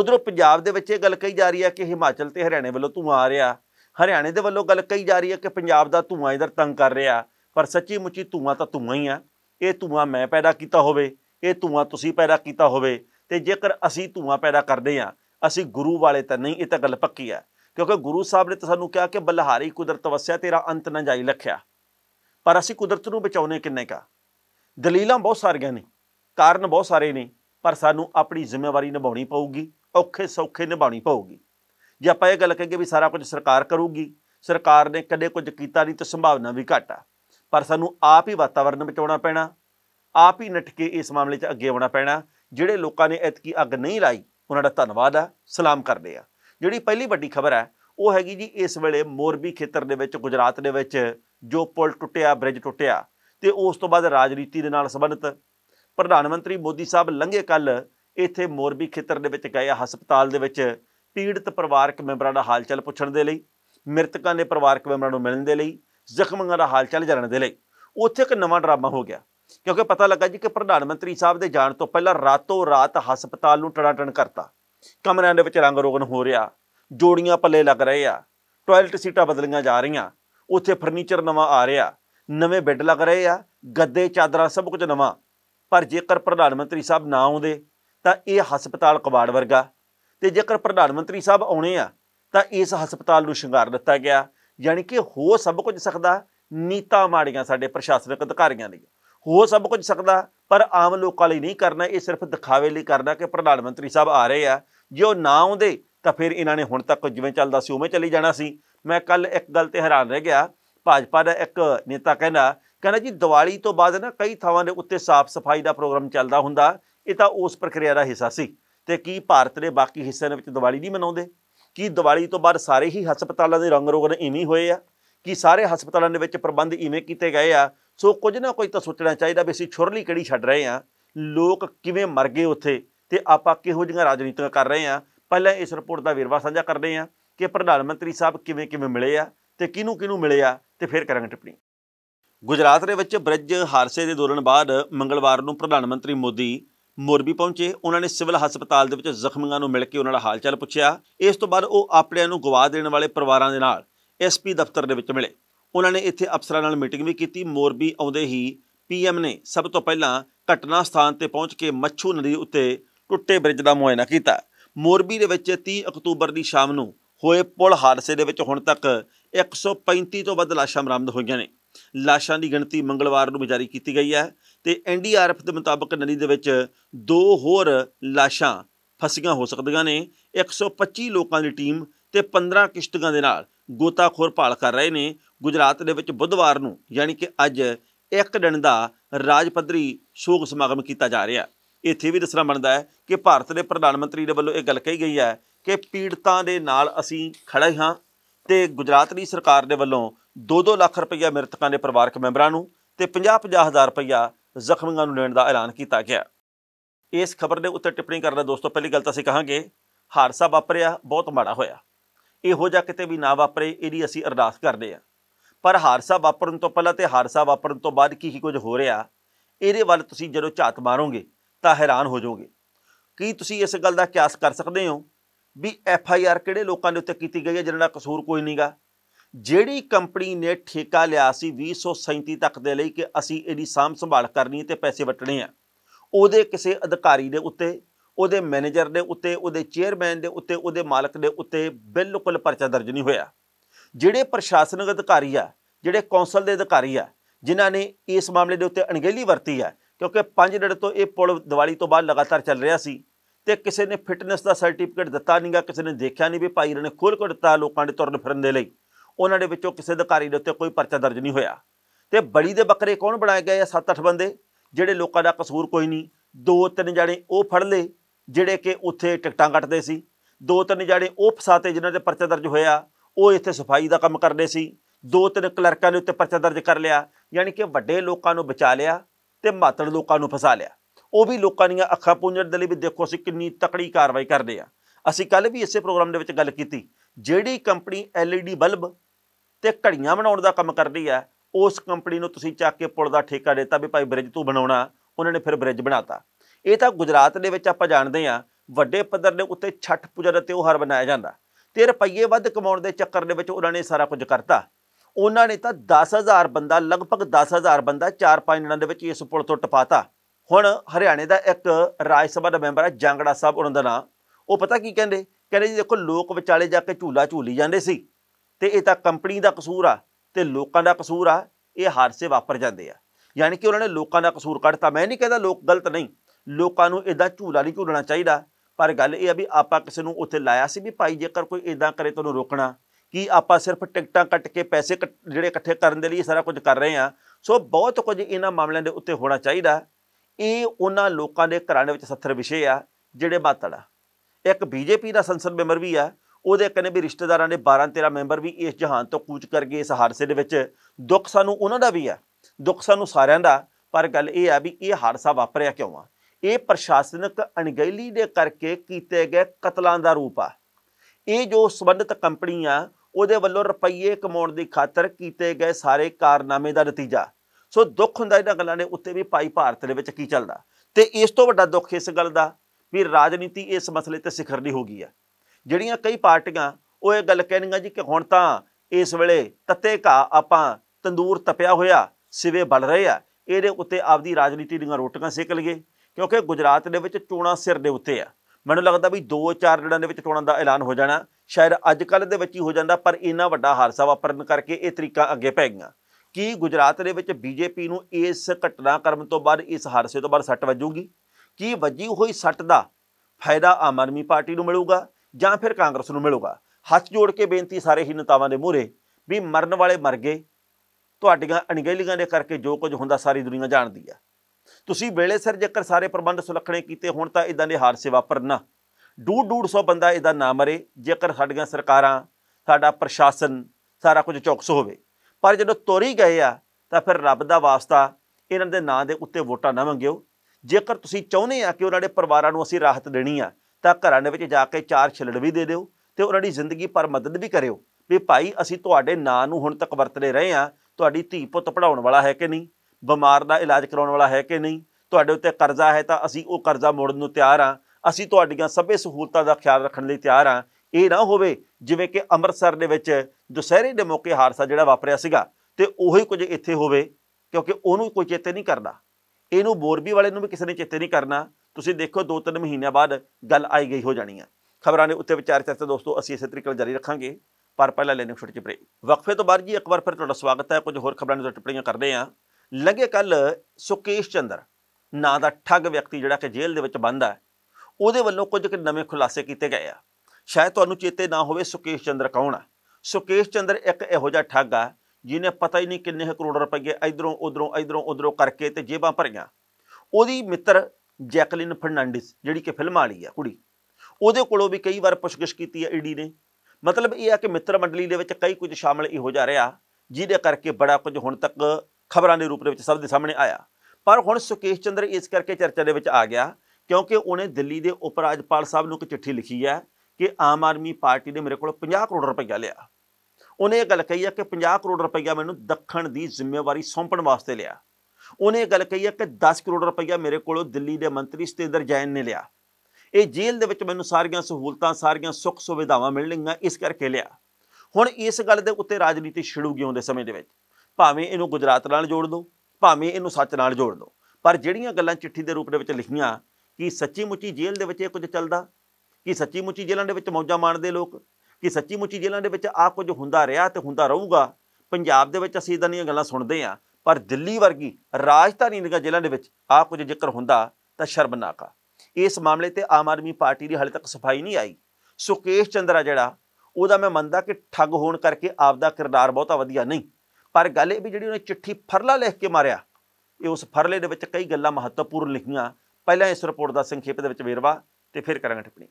ਉਧਰੋਂ ਪੰਜਾਬ ਦੇ ਵਿੱਚ ਇਹ ਗੱਲ ਕਹੀ ਜਾ ਰਹੀ ਹੈ ਕਿ ਹਿਮਾਚਲ ਤੇ ਹਰਿਆਣੇ ਵੱਲੋਂ ਧੂਆਂ ਆ ਰਿਹਾ ਹਰਿਆਣੇ ਦੇ ਵੱਲੋਂ ਗੱਲ ਕਹੀ ਜਾ ਰਹੀ ਹੈ ਕਿ ਪੰਜਾਬ ਦਾ ਧੂਆਂ ਇਧਰ ਤੰਗ ਕਰ ਰਿਹਾ ਪਰ ਸੱਚੀ ਮੁੱਚੀ ਧੂਆਂ ਤਾਂ ਧੂਆਂ ਹੀ ਆ ਇਹ ਧੂਆਂ ਮੈਂ ਪੈਦਾ ਕੀਤਾ ਹੋਵੇ ਇਹ ਧੂਆਂ ਤੁਸੀਂ ਪੈਦਾ ਕੀਤਾ ਹੋਵੇ ਤੇ ਜੇਕਰ ਅਸੀਂ ਧੂਆਂ ਪੈਦਾ ਕਰਦੇ ਆ ਅਸੀਂ ਗੁਰੂ ਵਾਲੇ ਤਾਂ ਨਹੀਂ ਇਹ ਤਾਂ ਗੱਲ ਪੱਕੀ ਆ ਕਿਉਂਕਿ ਗੁਰੂ ਸਾਹਿਬ ਨੇ ਤਾਂ ਸਾਨੂੰ ਕਿਹਾ ਕਿ ਬਲਹਾਰੀ ਕੁਦਰਤ ਵਸਿਆ ਤੇਰਾ ਅੰਤ ਨਾ ਜਾਈ ਲਖਿਆ ਪਰ ਅਸੀਂ ਕੁਦਰਤ ਨੂੰ ਬਚਾਉਣੇ ਕਿੰਨੇ ਕਾ ਦਲੀਲਾਂ ਬਹੁਤ ਸਾਰੀਆਂ ਨੇ ਕਾਰਨ ਬਹੁਤ ਸਾਰੇ ਨੇ ਪਰ ਸਾਨੂੰ ਆਪਣੀ ਜ਼ਿੰਮੇਵਾਰੀ ਨਿਭਾਉਣੀ ਪਊਗੀ ਔਖੇ ਸੌਖੇ ਨਿਭਾਉਣੀ ਪਊਗੀ ਜੇ ਆਪਾਂ ਇਹ ਗੱਲ ਕਹਿੰਗੇ ਵੀ ਸਾਰਾ ਕੁਝ ਸਰਕਾਰ ਕਰੂਗੀ ਸਰਕਾਰ ਨੇ ਕਦੇ ਕੁਝ ਕੀਤਾ ਨਹੀਂ ਤਾਂ ਸੰਭਾਵਨਾ ਵੀ ਘੱਟ ਆ ਪਰ ਸਾਨੂੰ ਆਪ ਹੀ ਵਾਤਾਵਰਣ ਬਚਾਉਣਾ ਪੈਣਾ ਆਪ ਹੀ ਨਟ ਕੇ ਇਸ ਮਾਮਲੇ 'ਚ ਅੱਗੇ ਆਉਣਾ ਪੈਣਾ ਜਿਹੜੇ ਲੋਕਾਂ ਨੇ ਇਤਕੀ ਅੱਗ ਨਹੀਂ ਲਾਈ ਉਹਨਾਂ ਦਾ ਧੰਨਵਾਦ ਆ ਸਲਾਮ ਕਰਦੇ ਆ ਜਿਹੜੀ ਪਹਿਲੀ ਵੱਡੀ ਖਬਰ ਹੈ ਉਹ ਹੈਗੀ ਜੀ ਇਸ ਵੇਲੇ ਮੋਰਬੀ ਖੇਤਰ ਦੇ ਵਿੱਚ ਗੁਜਰਾਤ ਦੇ ਵਿੱਚ ਜੋ ਪੁਲ ਟੁੱਟਿਆ ਬ੍ਰਿਜ ਟੁੱਟਿਆ ਤੇ ਉਸ ਤੋਂ ਬਾਅਦ ਰਾਜਨੀਤੀ ਦੇ ਨਾਲ ਸੰਬੰਧਿਤ ਪ੍ਰਧਾਨ ਮੰਤਰੀ ਮੋਦੀ ਸਾਹਿਬ ਲੰਘੇ ਕੱਲ ਇੱਥੇ ਮੋਰਬੀ ਖੇਤਰ ਦੇ ਵਿੱਚ ਗਏ ਹਸਪਤਾਲ ਦੇ ਵਿੱਚ ਪੀੜਤ ਪਰਿਵਾਰਕ ਮੈਂਬਰਾਂ ਦਾ ਹਾਲਚਾਲ ਪੁੱਛਣ ਦੇ ਲਈ ਮ੍ਰਿਤਕਾਂ ਦੇ ਪਰਿਵਾਰਕ ਮੈਂਬਰਾਂ ਨੂੰ ਮਿਲਣ ਦੇ ਲਈ ਜ਼ਖਮੀਆਂ ਦਾ ਹਾਲਚਾਲ ਜਾਣਨ ਦੇ ਲਈ ਉੱਥੇ ਇੱਕ ਨਵਾਂ ਡਰਾਮਾ ਹੋ ਗਿਆ ਕਿਉਂਕਿ ਪਤਾ ਲੱਗਾ ਜੀ ਕਿ ਪ੍ਰਧਾਨ ਮੰਤਰੀ ਸਾਹਿਬ ਦੇ ਜਾਣ ਤੋਂ ਪਹਿਲਾਂ ਰਾਤੋਂ ਰਾਤ ਹਸਪਤਾਲ ਨੂੰ ਟੜਾਟਣ ਕਰਤਾ ਕਮਰਿਆਂ ਦੇ ਵਿੱਚ ਰੰਗ ਰੋਗਨ ਹੋ ਰਿਹਾ ਜੋੜੀਆਂ ਪੱਲੇ ਲੱਗ ਰਹੇ ਆ ਟਾਇਲਟ ਸੀਟਾਂ ਬਦਲੀਆਂ ਜਾ ਰਹੀਆਂ ਉੱਥੇ ਫਰਨੀਚਰ ਨਵਾਂ ਆ ਰਿਹਾ ਨਵੇਂ ਬੈੱਡ ਲੱਗ ਰਹੇ ਆ ਗੱਦੇ ਚਾਦਰਾਂ ਸਭ ਕੁਝ ਨਵਾਂ ਪਰ ਜੇਕਰ ਪ੍ਰਧਾਨ ਮੰਤਰੀ ਸਾਹਿਬ ਨਾ ਆਉਂਦੇ ਤਾਂ ਇਹ ਹਸਪਤਾਲ ਕਬਾੜ ਵਰਗਾ ਤੇ ਜੇਕਰ ਪ੍ਰਧਾਨ ਮੰਤਰੀ ਸਾਹਿਬ ਆਉਣੇ ਆ ਤਾਂ ਇਸ ਹਸਪਤਾਲ ਨੂੰ ਸ਼ਿੰਗਾਰ ਦਿੱਤਾ ਗਿਆ ਯਾਨੀ ਕਿ ਹੋ ਸਭ ਕੁਝ ਸਕਦਾ ਨੀਤਾ ਮਾੜੀਆਂ ਸਾਡੇ ਪ੍ਰਸ਼ਾਸਨਿਕ ਅਧਿਕਾਰੀਆਂ ਲਈ ਹੋ ਸਭ ਕੁਝ ਸਕਦਾ ਪਰ ਆਮ ਲੋਕਾਂ ਲਈ ਨਹੀਂ ਕਰਨਾ ਇਹ ਸਿਰਫ ਦਿਖਾਵੇ ਲਈ ਕਰਨਾ ਕਿ ਪ੍ਰਧਾਨ ਮੰਤਰੀ ਸਾਹਿਬ ਆ ਰਹੇ ਆ ਜੇ ਉਹ ਨਾ ਆਉਂਦੇ ਤਾਂ ਫਿਰ ਇਹਨਾਂ ਨੇ ਹੁਣ ਤੱਕ ਜਿਵੇਂ ਚੱਲਦਾ ਸੀ ਉਵੇਂ ਚੱਲੀ ਜਾਣਾ ਸੀ ਮੈਂ ਕੱਲ ਇੱਕ ਗੱਲ ਤੇ ਹੈਰਾਨ ਰਹਿ ਗਿਆ ਭਾਜਪਾ ਦਾ ਇੱਕ ਨੇਤਾ ਕਹਿੰਦਾ ਕਹਿੰਦਾ ਜੀ ਦੀਵਾਲੀ ਤੋਂ ਬਾਅਦ ਨਾ ਕਈ ਥਾਵਾਂ ਦੇ ਉੱਤੇ ਸਾਫ਼ ਸਫਾਈ ਦਾ ਪ੍ਰੋਗਰਾਮ ਚੱਲਦਾ ਹੁੰਦਾ ਇਹ ਤਾਂ ਉਸ ਪ੍ਰਕਿਰਿਆ ਦਾ ਹਿੱਸਾ ਸੀ ਤੇ ਕੀ ਭਾਰਤ ਦੇ ਬਾਕੀ ਹਿੱਸਿਆਂ ਦੇ ਵਿੱਚ ਦੀਵਾਲੀ ਨਹੀਂ ਮਨਾਉਂਦੇ ਕੀ ਦੀਵਾਲੀ ਤੋਂ ਬਾਅਦ ਸਾਰੇ ਹੀ ਹਸਪਤਾਲਾਂ ਦੇ ਰੰਗ ਰੋਗਨ ਇਵੇਂ ਹੋਏ ਆ ਕਿ ਸਾਰੇ ਹਸਪਤਾਲਾਂ ਦੇ ਵਿੱਚ ਪ੍ਰਬੰਧ ਇਵੇਂ ਕੀਤੇ ਗਏ ਆ ਸੋ ਕੁਝ ਨਾ ਕੁਝ ਤਾਂ ਸੋਚਣਾ ਚਾਹੀਦਾ ਵੀ ਅਸੀਂ ਛੁਰਲੀ ਕਿਹੜੀ ਛੱਡ ਰਹੇ ਆ ਲੋਕ ਕਿਵੇਂ ਮਰ ਗਏ ਉੱਥੇ ਤੇ ਆਪਾਂ ਕਿਹੋ ਜਿਹੀਆਂ ਰਾਜਨੀਤੀਆਂ ਕਰ ਰਹੇ ਆ ਪਹਿਲਾਂ ਇਸ ਰਿਪੋਰਟ ਦਾ ਵੇਰਵਾ ਸਾਂਝਾ ਕਰਦੇ ਆ ਕਿ ਪ੍ਰਧਾਨ ਮੰਤਰੀ ਸਾਹਿਬ ਕਿਵੇਂ ਕਿਵੇਂ ਮਿਲੇ ਆ ਤੇ ਕਿਹਨੂੰ ਕਿਹਨੂੰ ਮਿਲੇ ਆ ਤੇ ਫਿਰ ਕਰਾਂਗੇ ਟਿੱਪਣੀ ਗੁਜਰਾਤ ਦੇ ਵਿੱਚ ਬ੍ਰਿਜ ਹਾਰਸੇ ਦੇ ਦੌਰਾਨ ਬਾਅਦ ਮੰਗਲਵਾਰ ਨੂੰ ਪ੍ਰਧਾਨ ਮੰਤਰੀ ਮੋਦੀ ਮੋਰਬੀ ਪਹੁੰਚੇ ਉਹਨਾਂ ਨੇ ਸਿਵਲ ਹਸਪਤਾਲ ਦੇ ਵਿੱਚ ਜ਼ਖਮੀਆਂ ਨੂੰ ਮਿਲ ਕੇ ਉਹਨਾਂ ਦਾ ਹਾਲਚਾਲ ਪੁੱਛਿਆ ਇਸ ਤੋਂ ਬਾਅਦ ਉਹ ਆਪਣਿਆਂ ਨੂੰ ਗਵਾ ਦੇਣ ਵਾਲੇ ਪਰਿਵਾਰਾਂ ਦੇ ਨਾਲ ਐਸਪੀ ਦਫ਼ਤਰ ਦੇ ਵਿੱਚ ਮਿਲੇ ਉਹਨਾਂ ਨੇ ਇੱਥੇ ਅਫਸਰਾਂ ਨਾਲ ਮੀਟਿੰਗ ਵੀ ਕੀਤੀ ਮੋਰਬੀ ਆਉਂਦੇ ਹੀ ਪੀਐਮ ਨੇ ਸਭ ਤੋਂ ਪਹਿਲਾਂ ਘਟਨਾ ਸਥਾਨ ਤੇ ਪਹੁੰਚ ਕੇ ਮੱਛੂ ਨਦੀ ਉੱਤੇ ਟੁੱਟੇ ਬ੍ਰਿਜ ਦਾ ਮੁਆਇਨਾ ਕੀਤਾ ਮੋਰਬੀ ਦੇ ਵਿੱਚ 30 ਅਕਤੂਬਰ ਦੀ ਸ਼ਾਮ ਨੂੰ ਹੋਏ ਪੁਲ ਹਾਦਸੇ ਦੇ ਵਿੱਚ ਹੁਣ ਤੱਕ 135 ਤੋਂ ਵੱਧ ਲਾਸ਼ਾਂ ਬਰਾਮਦ ਹੋਈਆਂ ਨੇ ਲਾਸ਼ਾਂ ਦੀ ਗਿਣਤੀ ਮੰਗਲਵਾਰ ਨੂੰ ਜਾਰੀ ਕੀਤੀ ਗਈ ਹੈ ਤੇ ਐਨਡੀਆਰਐਫ ਦੇ ਮੁਤਾਬਕ ਨਦੀ ਦੇ ਵਿੱਚ ਦੋ ਹੋਰ ਲਾਸ਼ਾਂ ਫਸੀਆਂ ਹੋ ਸਕਦੀਆਂ ਨੇ 125 ਲੋਕਾਂ ਦੀ ਟੀਮ ਤੇ 15 ਕਿਸ਼ਤੀਆਂ ਦੇ ਨਾਲ ਗੋਤਾਖੋਰ ਭਾਲ ਕਰ ਰਹੇ ਨੇ ਗੁਜਰਾਤ ਦੇ ਵਿੱਚ ਬੁੱਧਵਾਰ ਨੂੰ ਯਾਨੀ ਕਿ ਅੱਜ ਇੱਕ ਦਿਨ ਦਾ ਰਾਜ ਪੱਧਰੀ ਸ਼ੋਗ ਸਮਾਗਮ ਕੀਤਾ ਜਾ ਰਿਹਾ ਇੱਥੇ ਵੀ ਦੱਸਣਾ ਬਣਦਾ ਹੈ ਕਿ ਭਾਰਤ ਦੇ ਪ੍ਰਧਾਨ ਮੰਤਰੀ ਦੇ ਵੱਲੋਂ ਇਹ ਗੱਲ ਕਹੀ ਗਈ ਹੈ ਕਿ ਪੀੜਤਾਂ ਦੇ ਨਾਲ ਅਸੀਂ ਖੜੇ ਹਾਂ ਤੇ ਗੁਜਰਾਤ ਦੀ ਸਰਕਾਰ ਦੇ ਵੱਲੋਂ 2-2 ਲੱਖ ਰੁਪਈਆ ਮ੍ਰਿਤਕਾਂ ਦੇ ਪਰਿਵਾਰਕ ਮੈਂਬਰਾਂ ਨੂੰ ਤੇ 50-50 ਹਜ਼ਾਰ ਰੁਪਈਆ ਜ਼ਖਮੀਆਂ ਨੂੰ ਦੇਣ ਦਾ ਐਲਾਨ ਕੀਤਾ ਗਿਆ ਇਸ ਖਬਰ ਦੇ ਉੱਤੇ ਟਿੱਪਣੀ ਕਰਨਾ ਦੋਸਤੋ ਪਹਿਲੀ ਗੱਲ ਤਾਂ ਅਸੀਂ ਕਹਾਂਗੇ ਹਾਦਸਾ ਵਾਪਰਿਆ ਬਹੁਤ ਮਾੜਾ ਹੋਇਆ ਇਹੋ ਜਿਹਾ ਕਿਤੇ ਵੀ ਨਾ ਵਾਪਰੇ ਇਹਦੀ ਅਸੀਂ ਅਰਦਾਸ ਕਰਦੇ ਆ ਪਰ ਹਾਦਸਾ ਵਾਪਰਨ ਤੋਂ ਪਹਿਲਾਂ ਤੇ ਹਾਦਸਾ ਵਾਪਰਨ ਤੋਂ ਬਾਅਦ ਕੀ ਕੀ ਕੁਝ ਹੋ ਰਿਹਾ ਇਹਦੇ ਵੱਲ ਤੁਸੀਂ ਜਦੋਂ ਝਾਤ ਮਾਰੋਗੇ ਤਾਂ ਹੈਰਾਨ ਹੋ ਜਾਓਗੇ ਕੀ ਤੁਸੀਂ ਇਸ ਗੱਲ ਦਾ ਕਿਆਸ ਕਰ ਸਕਦੇ ਹੋ ਵੀ ਐਫ ਆਈ ਆਰ ਕਿਹੜੇ ਲੋਕਾਂ ਦੇ ਉੱਤੇ ਕੀਤੀ ਗਈ ਹੈ ਜਿਹਨਾਂ ਦਾ ਕਸੂਰ ਕੋਈ ਨਹੀਂਗਾ ਜਿਹੜੀ ਕੰਪਨੀ ਨੇ ਠੇਕਾ ਲਿਆ ਸੀ 2037 ਤੱਕ ਦੇ ਲਈ ਕਿ ਅਸੀਂ ਇਹਦੀ ਸਾਂਭ ਸੰਭਾਲ ਕਰਨੀ ਤੇ ਪੈਸੇ ਵਟਣੇ ਆ ਉਹਦੇ ਕਿਸੇ ਅਧਿਕਾਰੀ ਦੇ ਉੱਤੇ ਉਹਦੇ ਮੈਨੇਜਰ ਦੇ ਉੱਤੇ ਉਹਦੇ ਚੇਅਰਮੈਨ ਦੇ ਉੱਤੇ ਉਹਦੇ ਮਾਲਕ ਦੇ ਉੱਤੇ ਬਿਲਕੁਲ ਪਰਚਾ ਦਰਜ ਨਹੀਂ ਹੋਇਆ ਜਿਹੜੇ ਪ੍ਰਸ਼ਾਸਨਿਕ ਅਧਿਕਾਰੀ ਆ ਜਿਹੜੇ ਕੌਂਸਲ ਦੇ ਅਧਿਕਾਰੀ ਆ ਜਿਨ੍ਹਾਂ ਨੇ ਇਸ ਮਾਮਲੇ ਦੇ ਉੱਤੇ ਅਣਗਹਿਲੀ ਵਰਤੀ ਆ ਕਿਉਂਕਿ 5 ਦਿਨ ਤੋਂ ਇਹ ਪੁਲ ਦੀਵਾਲੀ ਤੋਂ ਬਾਅਦ ਲਗਾਤਾਰ ਚੱਲ ਰਿਹਾ ਸੀ ਤੇ ਕਿਸੇ ਨੇ ਫਿਟਨੈਸ ਦਾ ਸਰਟੀਫਿਕੇਟ ਦਿੱਤਾ ਨਹੀਂਗਾ ਕਿਸੇ ਨੇ ਦੇਖਿਆ ਨਹੀਂ ਵੀ ਭਾਈ ਰਣੇ ਖੋਲ ਕੇ ਦਿੱਤਾ ਲੋਕਾਂ ਦੇ ਤੁਰਨ ਫਿਰਨ ਦੇ ਲਈ ਉਹਨਾਂ ਦੇ ਵਿੱਚੋਂ ਕਿਸੇ ਅਧਿਕਾਰੀ ਦੇ ਉੱਤੇ ਕੋਈ ਪਰਚਾ ਦਰਜ ਨਹੀਂ ਹੋਇਆ ਤੇ ਬੜੀ ਦੇ ਬੱਕਰੇ ਕੌਣ ਬਣਾਏ ਗਏ ਆ 7-8 ਬੰਦੇ ਜਿਹੜੇ ਲੋਕਾਂ ਦਾ ਕਸੂਰ ਕੋਈ ਨਹੀਂ ਦੋ ਤਿੰਨ ਜਾਣੇ ਉਹ ਫੜ ਲਏ ਜਿਹੜੇ ਕਿ ਉੱਥੇ ਟਿਕਟਾਂ ਕੱਟਦੇ ਸੀ ਦੋ ਤਿੰਨ ਜਣੇ ਉਹ ਫਸਾਤੇ ਜਿਨ੍ਹਾਂ ਦੇ ਪਰਚਾ ਦਰਜ ਹੋਇਆ ਉਹ ਇੱਥੇ ਸਫਾਈ ਦਾ ਕੰਮ ਕਰਦੇ ਸੀ ਦੋ ਤਿੰਨ ਕਲਰਕਾਂ ਦੇ ਉੱਤੇ ਪਰਚਾ ਦਰਜ ਕਰ ਲਿਆ ਯਾਨੀ ਕਿ ਵੱਡੇ ਲੋਕਾਂ ਨੂੰ ਬਚਾ ਲਿਆ ਤੇ ਮਾਤੜ ਲੋਕਾਂ ਨੂੰ ਫਸਾ ਲਿਆ ਉਹ ਵੀ ਲੋਕਾਂ ਦੀਆਂ ਅੱਖਾਂ ਪੁੰਝਣ ਦੇ ਲਈ ਵੀ ਦੇਖੋ ਅਸੀਂ ਕਿੰਨੀ ਤਕੜੀ ਕਾਰਵਾਈ ਕਰਦੇ ਆ ਅਸੀਂ ਕੱਲ ਵੀ ਇਸੇ ਪ੍ਰੋਗਰਾਮ ਦੇ ਵਿੱਚ ਗੱਲ ਕੀਤੀ ਜਿਹੜੀ ਕੰਪਨੀ ਐਲਈਡੀ ਬਲਬ ਤੇ ਘੜੀਆਂ ਬਣਾਉਣ ਦਾ ਕੰਮ ਕਰਦੀ ਆ ਉਸ ਕੰਪਨੀ ਨੂੰ ਤੁਸੀਂ ਚੱਕ ਕੇ ਪੁਲ ਦਾ ਠੇਕਾ ਦਿੱਤਾ ਵੀ ਭਾਈ ਬ੍ਰਿਜ ਤੂੰ ਬਣਾਉਣਾ ਉਹਨਾਂ ਨੇ ਫਿਰ ਬ੍ਰਿਜ ਬਣਾਤਾ ਇਹ ਤਾਂ ਗੁਜਰਾਤ ਦੇ ਵਿੱਚ ਆਪਾਂ ਜਾਣਦੇ ਆ ਵੱਡੇ ਪੱਧਰ ਦੇ ਉੱਤੇ ਛੱਠ ਪੂਜਾ ਦਾ ਤਿਉਹਾਰ ਬਣਾਇਆ ਜਾਂਦਾ ਤੇ ਰੁਪਈਏ ਵੱਧ ਕਮਾਉਣ ਦੇ ਚੱਕਰ ਦੇ ਵਿੱਚ ਉਹਨਾਂ ਨੇ ਸਾਰਾ ਕੁਝ ਕਰਤਾ ਉਹਨਾਂ ਨੇ ਤਾਂ 10000 ਬੰਦਾ ਲਗਭਗ 10000 ਬੰਦਾ 4-5 ਦਿਨਾਂ ਦੇ ਵਿੱਚ ਇਸ ਪੁਲ ਤੋਂ ਟਪਾਤਾ ਹੁਣ ਹਰਿਆਣੇ ਦਾ ਇੱਕ ਰਾਜ ਸਭਾ ਦਾ ਮੈਂਬਰ ਹੈ ਜੰਗੜਾ ਸਾਹਿਬ ਉਹਨਾਂ ਦਾ ਨਾਮ ਉਹ ਪਤਾ ਕੀ ਕਹਿੰਦੇ ਕਹਿੰਦੇ ਜੀ ਦੇਖੋ ਲੋਕ ਵਿਚਾਲੇ ਜਾ ਕੇ ਝੂਲਾ ਝੂਲੀ ਜਾਂਦੇ ਸੀ ਤੇ ਇਹ ਤਾਂ ਕੰਪਨੀ ਦਾ ਕਸੂਰ ਆ ਤੇ ਲੋਕਾਂ ਦਾ ਕਸੂਰ ਆ ਇਹ ਹਾਦਸੇ ਵਾਪਰ ਜਾਂਦੇ ਆ ਯਾਨੀ ਕਿ ਉਹਨਾਂ ਨੇ ਲੋਕਾਂ ਦਾ ਕਸੂਰ ਕੱਢਤਾ ਮੈਂ ਨਹੀਂ ਕਹਿੰਦਾ ਲੋਕ ਗਲਤ ਨਹੀਂ ਲੋਕਾਂ ਨੂੰ ਇਦਾਂ ਝੂਲਾ ਨਹੀਂ ਝੂਲਣਾ ਚਾਹੀਦਾ ਪਰ ਗੱਲ ਇਹ ਆ ਵੀ ਆਪਾਂ ਕਿਸੇ ਨੂੰ ਉੱਥੇ ਲਾਇਆ ਸੀ ਵੀ ਭਾਈ ਜੇਕਰ ਕੋਈ ਇਦਾਂ ਕਰੇ ਤੁਹਾਨੂੰ ਰੋਕਣਾ ਕਿ ਆਪਾਂ ਸਿਰਫ ਟਿਕਟਾਂ ਕੱਟ ਕੇ ਪੈਸੇ ਜਿਹੜੇ ਇਕੱਠੇ ਕਰਨ ਦੇ ਲਈ ਸਾਰਾ ਕੁਝ ਕਰ ਰਹੇ ਆ ਸੋ ਬਹੁਤ ਕੁਝ ਇਹਨਾਂ ਮਾਮਲਿਆਂ ਦੇ ਉੱਤੇ ਹੋਣਾ ਚਾਹੀਦਾ ਇਹ ਉਹਨਾਂ ਲੋਕਾਂ ਦੇ ਘਰਾਂ ਦੇ ਵਿੱਚ ਸੱਥਰ ਵਿਸ਼ੇ ਆ ਜਿਹੜੇ ਬਾਤਲ ਆ ਇੱਕ ਬੀਜੇਪੀ ਦਾ ਸੰਸਦ ਮੈਂਬਰ ਵੀ ਆ ਉਹਦੇ ਕਹਿੰਦੇ ਵੀ ਰਿਸ਼ਤੇਦਾਰਾਂ ਦੇ 12 13 ਮੈਂਬਰ ਵੀ ਇਸ ਜਹਾਨ ਤੋਂ ਕੂਚ ਕਰ ਗਏ ਇਸ ਹਾਦਸੇ ਦੇ ਵਿੱਚ ਦੁੱਖ ਸਾਨੂੰ ਉਹਨਾਂ ਦਾ ਵੀ ਆ ਦੁੱਖ ਸਾਨੂੰ ਸਾਰਿਆਂ ਦਾ ਪਰ ਗੱਲ ਇਹ ਆ ਵੀ ਇਹ ਹਾਦਸਾ ਵਾਪਰਿਆ ਕਿਉਂ ਆ ਇਹ ਪ੍ਰਸ਼ਾਸਨਿਕ ਅਣਗਹਿਲੀ ਦੇ ਕਰਕੇ ਕੀਤੇ ਗਏ ਕਤਲਾਂ ਦਾ ਰੂਪ ਆ ਇਹ ਜੋ ਸਬੰਧਤ ਕੰਪਨੀਆਂ ਉਹਦੇ ਵੱਲੋਂ ਰੁਪਈਏ ਕਮਾਉਣ ਦੀ ਖਾਤਰ ਕੀਤੇ ਗਏ ਸਾਰੇ ਕਾਰਨਾਮੇ ਦਾ ਨਤੀਜਾ ਸੋ ਦੁੱਖ ਹੁੰਦਾ ਇਹਨਾਂ ਗੱਲਾਂ ਦੇ ਉੱਤੇ ਵੀ ਭਾਈ ਭਾਰਤ ਦੇ ਵਿੱਚ ਕੀ ਚੱਲਦਾ ਤੇ ਇਸ ਤੋਂ ਵੱਡਾ ਦੁੱਖ ਇਸ ਗੱਲ ਦਾ ਵੀ ਰਾਜਨੀਤੀ ਇਸ ਮਸਲੇ ਤੇ ਸਿਖਰ ਨਹੀਂ ਹੋ ਗਈ ਆ ਜਿਹੜੀਆਂ ਕਈ ਪਾਰਟੀਆਂ ਉਹ ਇਹ ਗੱਲ ਕਹਿਣਗੀਆਂ ਜੀ ਕਿ ਹੁਣ ਤਾਂ ਇਸ ਵੇਲੇ ਤੱਤੇ ਘਾ ਆਪਾਂ ਤੰਦੂਰ ਤਪਿਆ ਹੋਇਆ ਸਿਵੇ ਬਲ ਰਹੇ ਆ ਇਹਦੇ ਉੱਤੇ ਆਪਦੀ ਰਾਜਨੀਤੀ ਦੀਆਂ ਰੋਟੀਆਂ ਸੇਕ ਲਈਏ ਕਿਉਂਕਿ ਗੁਜਰਾਤ ਦੇ ਵਿੱਚ ਚੋਣਾਂ ਸਿਰ ਦੇ ਉੱਤੇ ਆ ਮੈਨੂੰ ਲੱਗਦਾ ਵੀ 2-4 ਜਿਹੜਾਂ ਦੇ ਵਿੱਚ ਚੋਣਾਂ ਦਾ ਐਲਾਨ ਹੋ ਜਾਣਾ ਸ਼ਾਇਦ ਅੱਜ ਕੱਲ ਦੇ ਵਿੱਚ ਹੀ ਹੋ ਜਾਂਦਾ ਪਰ ਇੰਨਾ ਵੱਡਾ ਹਾਦਸਾ ਵਾਪਰਨ ਕਰਕੇ ਇਹ ਤਰੀਕਾ ਅੱਗੇ ਪੈ ਗਿਆ ਕੀ ਗੁਜਰਾਤ ਦੇ ਵਿੱਚ ਬੀਜੇਪੀ ਨੂੰ ਇਸ ਘਟਨਾਕ੍ਰਮ ਤੋਂ ਬਾਅਦ ਇਸ ਹਾਦਸੇ ਤੋਂ ਬਾਅਦ ਸੱਟ ਵੱਜੂਗੀ ਕੀ ਵੱਜੀ ਹੋਈ ਸੱਟ ਦਾ ਫਾਇਦਾ ਆਮ ਆਦਮੀ ਪਾਰਟੀ ਨੂੰ ਮਿਲੂਗਾ ਜਾਂ ਫਿਰ ਕਾਂਗਰਸ ਨੂੰ ਮਿਲੂਗਾ ਹੱਥ ਜੋੜ ਕੇ ਬੇਨਤੀ ਸਾਰੇ ਹੀ ਨੇਤਾਵਾਂ ਦੇ ਮੂਹਰੇ ਵੀ ਮਰਨ ਵਾਲੇ ਮਰ ਗਏ ਤੁਹਾਡੀਆਂ ਅਣਗਹਿਲੀਆਂ ਦੇ ਕਰਕੇ ਜੋ ਕੁਝ ਹੁੰਦਾ ਸਾਰੀ ਦੁਨੀਆ ਜਾਣਦੀ ਆ ਤੁਸੀਂ ਵੇਲੇ ਸਿਰ ਜੇਕਰ ਸਾਰੇ ਪ੍ਰਬੰਧ ਸੁਲੱਖਣੇ ਕੀਤੇ ਹੁਣ ਤਾਂ ਇਦਾਂ ਦੇ ਹਾਦਸੇ ਵਾਪਰਨਾ ਡੂਡ ਡੂਡ ਬੰਦਾ ਇਹਦਾ ਨਾ ਮਰੇ ਜੇਕਰ ਸਾਡੀਆਂ ਸਰਕਾਰਾਂ ਸਾਡਾ ਪ੍ਰਸ਼ਾਸਨ ਸਾਰਾ ਕੁਝ ਚੌਕਸ ਹੋਵੇ ਪਰ ਜਦੋਂ ਤੋਰੀ ਗਏ ਆ ਤਾਂ ਫਿਰ ਰੱਬ ਦਾ ਵਾਸਤਾ ਇਹਨਾਂ ਦੇ ਨਾਂ ਦੇ ਉੱਤੇ ਵੋਟਾਂ ਨਾ ਮੰਗਿਓ ਜੇਕਰ ਤੁਸੀਂ ਚਾਹੁੰਦੇ ਆ ਕਿ ਉਹਨਾਂ ਦੇ ਪਰਿਵਾਰਾਂ ਨੂੰ ਅਸੀਂ ਰਾਹਤ ਦੇਣੀ ਆ ਤਾਂ ਘਰਾਂ ਦੇ ਵਿੱਚ ਜਾ ਕੇ ਚਾਰ ਛਿਲੜ ਵੀ ਦੇ ਦਿਓ ਤੇ ਉਹਨਾਂ ਦੀ ਜ਼ਿੰਦਗੀ ਪਰ ਮਦਦ ਵੀ ਕਰਿਓ ਵੀ ਭਾਈ ਅਸੀਂ ਤੁਹਾਡੇ ਨਾਂ ਨੂੰ ਹੁਣ ਤੱਕ ਵਰਤਦੇ ਰਹੇ ਆ ਤੁਹਾਡੀ ਧੀ ਪੁੱਤ ਪੜਾਉਣ ਵਾਲਾ ਹੈ ਕਿ ਨਹੀਂ ਬਿਮਾਰ ਦਾ ਇਲਾਜ ਕਰਾਉਣ ਵਾਲਾ ਹੈ ਕਿ ਨਹੀਂ ਤੁਹਾਡੇ ਉੱਤੇ ਕਰਜ਼ਾ ਹੈ ਤਾਂ ਅਸੀਂ ਉਹ ਕਰਜ਼ਾ ਮੋੜਨ ਨੂੰ ਤਿਆਰ ਆ ਅਸੀਂ ਤੁਹਾਡੀਆਂ ਸਭੇ ਸਹੂਲਤਾਂ ਦਾ ਖਿਆਲ ਰੱਖਣ ਲਈ ਤਿਆਰ ਆ ਇਹ ਨਾ ਹੋਵੇ ਜਿਵੇਂ ਕਿ ਅੰਮ੍ਰਿਤਸਰ ਦੇ ਵਿੱਚ ਦੁਸਹਿਰੇ ਦੇ ਮੌਕੇ ਹਾਦਸਾ ਜਿਹੜਾ ਵਾਪਰਿਆ ਸੀਗਾ ਤੇ ਉਹੀ ਕੁਝ ਇੱਥੇ ਹੋਵੇ ਕਿਉਂਕਿ ਉਹਨੂੰ ਕੋਈ ਚੇਤੇ ਨਹੀਂ ਕਰਦਾ ਇਹਨੂੰ ਬੋਰਬੀ ਵਾਲੇ ਨੂੰ ਵੀ ਕਿਸੇ ਨੇ ਚੇਤੇ ਨਹੀਂ ਕਰਨਾ ਤੁਸੀਂ ਦੇਖੋ 2-3 ਮਹੀਨਿਆਂ ਬਾਅਦ ਗੱਲ ਆਈ ਗਈ ਹੋ ਜਾਣੀ ਹੈ ਖਬਰਾਂ ਦੇ ਉੱਤੇ ਵਿਚਾਰ ਚਰਚਾ ਦੋਸਤੋ ਅਸੀਂ ਇਸੇ ਤਰੀਕੇ ਨਾਲ ਜਾਰੀ ਰੱਖਾਂਗੇ ਪਰ ਪਹਿਲਾਂ ਲੈਣੇ ਛੋਟੇ ਜਿਹੇ ਬ੍ਰੇਕ ਵਕਫੇ ਤੋਂ ਬਾਅਦ ਜੀ ਇੱਕ ਵਾਰ ਫਿਰ ਤੁਹਾਡਾ ਸਵਾਗਤ ਹੈ ਕੁਝ ਹੋਰ ਖਬਰਾਂ ਦੇ ਟਿੱਪਣੀਆਂ ਕਰਦੇ ਆ ਲੰਗੇ ਕੱਲ ਸੁਕੇਸ਼ ਚੰਦਰ ਨਾਂ ਦਾ ਠੱਗ ਵਿਅਕਤੀ ਜਿਹੜਾ ਕਿ ਜੇਲ੍ਹ ਦੇ ਵਿੱਚ ਬੰਦ ਹੈ ਉਹਦੇ ਵੱਲੋਂ ਕੁਝ ਨਵੇਂ ਖੁਲਾਸੇ ਕੀਤੇ ਗਏ ਆ ਸ਼ਾਇਦ ਤੁਹਾਨੂੰ ਚੇਤੇ ਨਾ ਹੋਵੇ ਸੁਕੇਸ਼ ਚੰਦਰ ਕੌਣ ਆ ਸੁਕੇਸ਼ ਚੰਦਰ ਇੱਕ ਇਹੋ ਜਿਹਾ ਠੱਗ ਆ ਜਿਹਨੇ ਪਤਾ ਹੀ ਨਹੀਂ ਕਿੰਨੇ ਕਰੋੜ ਰੁਪਏ ਇਧਰੋਂ ਉਧਰੋਂ ਇਧਰੋਂ ਉਧਰੋਂ ਕਰਕੇ ਤੇ ਜੇਬਾਂ ਭਰੀਆਂ ਉਹਦੀ ਮਿੱਤਰ ਜੈਕਲਿਨ ਫਰਨਾਂਡਿਸ ਜਿਹੜੀ ਕਿ ਫਿਲਮ ਵਾਲੀ ਆ ਕੁੜੀ ਉਹਦੇ ਕੋਲੋਂ ਵੀ ਕਈ ਵਾਰ ਪੁੱਛਗਿੱਛ ਕੀਤੀ ਆ ਈਡੀ ਨੇ ਮਤਲਬ ਇਹ ਆ ਕਿ ਮਿੱਤਰ ਮੰਡਲੀ ਦੇ ਵਿੱਚ ਕਈ ਕੁਝ ਸ਼ਾਮਲ ਇਹੋ ਜਾ ਰਿਹਾ ਜਿਹਦੇ ਕਰਕੇ ਬੜਾ ਕੁਝ ਹੁਣ ਤੱਕ ਖਬਰਾਂ ਦੇ ਰੂਪ ਦੇ ਵਿੱਚ ਸਭ ਦੇ ਸਾਹਮਣੇ ਆਇਆ ਪਰ ਹੁਣ ਸੁਕੇਸ਼ ਚੰਦਰ ਇਸ ਕਰਕੇ ਚਰਚਾ ਦੇ ਵਿੱਚ ਆ ਗਿਆ ਕਿਉਂਕਿ ਉਹਨੇ ਦਿੱਲੀ ਦੇ ਉਪਰਾਜਪਾਲ ਸਾਹਿਬ ਨੂੰ ਇੱਕ ਚਿੱਠੀ ਲਿਖੀ ਹੈ ਕਿ ਆਮ ਆਦਮੀ ਪਾਰਟੀ ਨੇ ਮੇਰੇ ਕੋਲ 50 ਕਰੋੜ ਰੁਪਈਆ ਲਿਆ ਉਹਨੇ ਇਹ ਗੱਲ ਕਹੀ ਹੈ ਕਿ 50 ਕਰੋੜ ਰੁਪਈਆ ਮੈਨੂੰ ਦੱਖਣ ਦੀ ਜ਼ਿੰਮੇਵਾਰੀ ਸੌਂਪਣ ਵਾਸਤੇ ਲਿਆ ਉਹਨੇ ਇਹ ਗੱਲ ਕਹੀ ਹੈ ਕਿ 10 ਕਰੋੜ ਰੁਪਈਆ ਮੇਰੇ ਕੋਲੋਂ ਦਿੱਲੀ ਦੇ ਮੰਤਰੀ ਸਤੇਂਦਰ ਜੈਨ ਨੇ ਲਿਆ ਇਹ ਜੇਲ੍ਹ ਦੇ ਵਿੱਚ ਮੈਨੂੰ ਸਾਰੀਆਂ ਸਹੂਲਤਾਂ ਸਾਰੀਆਂ ਸੁੱਖ ਸੁਵਿਧਾਵਾਂ ਮਿਲਣਗੀਆਂ ਇਸ ਕਰਕੇ ਲਿਆ ਹੁਣ ਇਸ ਗੱਲ ਦੇ ਉੱਤੇ ਰਾਜਨੀਤੀ ਗਈ ਹੁੰਦੇ ਸਮੇਂ ਦੇ ਵਿੱਚ ਭਾਵੇਂ ਇਹਨੂੰ ਗੁਜਰਾਤ ਨਾਲ ਜੋੜ ਦੋ ਭਾਵੇਂ ਇਹਨੂੰ ਸੱਚ ਨਾਲ ਜੋੜ ਦੋ ਪਰ ਜਿਹੜੀਆਂ ਗੱਲਾਂ ਚਿੱਠੀ ਦੇ ਰੂਪ ਦੇ ਵਿੱਚ ਲਿਖੀਆਂ ਕਿ ਸੱਚੀ ਮੁੱਚੀ ਜੇਲ੍ਹ ਦੇ ਵਿੱਚ ਇਹ ਕੁਝ ਚੱਲਦਾ ਕਿ ਸੱਚੀ ਮੁੱਚੀ ਜੇਲ੍ਹਾਂ ਦੇ ਵਿੱਚ ਮੌਜਾਂ ਮਾਣਦੇ ਲੋਕ ਕਿ ਸੱਚੀ ਮੁੱਚੀ ਜੇਲ੍ਹਾਂ ਦੇ ਵਿੱਚ ਆ ਕੁਝ ਹੁੰਦਾ ਰਿਹਾ ਤੇ ਹੁੰਦਾ ਰਹੂਗਾ ਪੰਜਾਬ ਦੇ ਵਿੱਚ ਅਸੀਂ ਇਦਾਂ ਦੀਆਂ ਗੱਲਾਂ ਸੁਣਦੇ ਆ ਪਰ ਦਿੱਲੀ ਵਰਗੀ ਰਾਜਧਾਨੀ ਦੀਆਂ ਜੇਲ੍ਹਾਂ ਦੇ ਵਿੱਚ ਆ ਕੁਝ ਜ਼ਿਕਰ ਹੁੰਦਾ ਤਾਂ ਸ਼ਰਮਨਾਕ ਆ ਇਸ ਮਾਮਲੇ ਤੇ ਆਮ ਆਦਮੀ ਪਾਰਟੀ ਦੀ ਹਾਲੇ ਤੱਕ ਸਫਾਈ ਨਹੀਂ ਆਈ ਸੁਕੇਸ਼ ਚੰਦਰਾ ਜਿਹੜਾ ਉਹਦਾ ਮੈਂ ਮੰਨਦਾ ਕਿ ਠੱਗ ਹੋਣ ਕਰਕੇ ਆਪਦਾ ਕਿਰਦਾਰ ਬਹੁਤਾ ਵਧੀਆ ਨਹੀਂ ਪਰ ਗੱਲ ਇਹ ਵੀ ਜਿਹੜੀ ਉਹਨੇ ਚਿੱਠੀ ਫਰਲਾ ਲਿਖ ਕੇ ਮਾਰਿਆ ਇਹ ਉਸ ਫਰਲੇ ਦੇ ਵਿੱਚ ਕਈ ਗੱਲਾਂ ਮਹੱਤਵਪੂਰਨ ਲਿਖੀਆਂ ਪਹਿਲਾਂ ਇਸ ਰਿਪੋਰਟ ਦਾ ਸੰਖੇਪ ਦੇ ਵਿੱਚ ਵੇਰਵਾ ਤੇ ਫਿਰ ਕਰਾਂਗੇ ਟਿੱਪਣੀ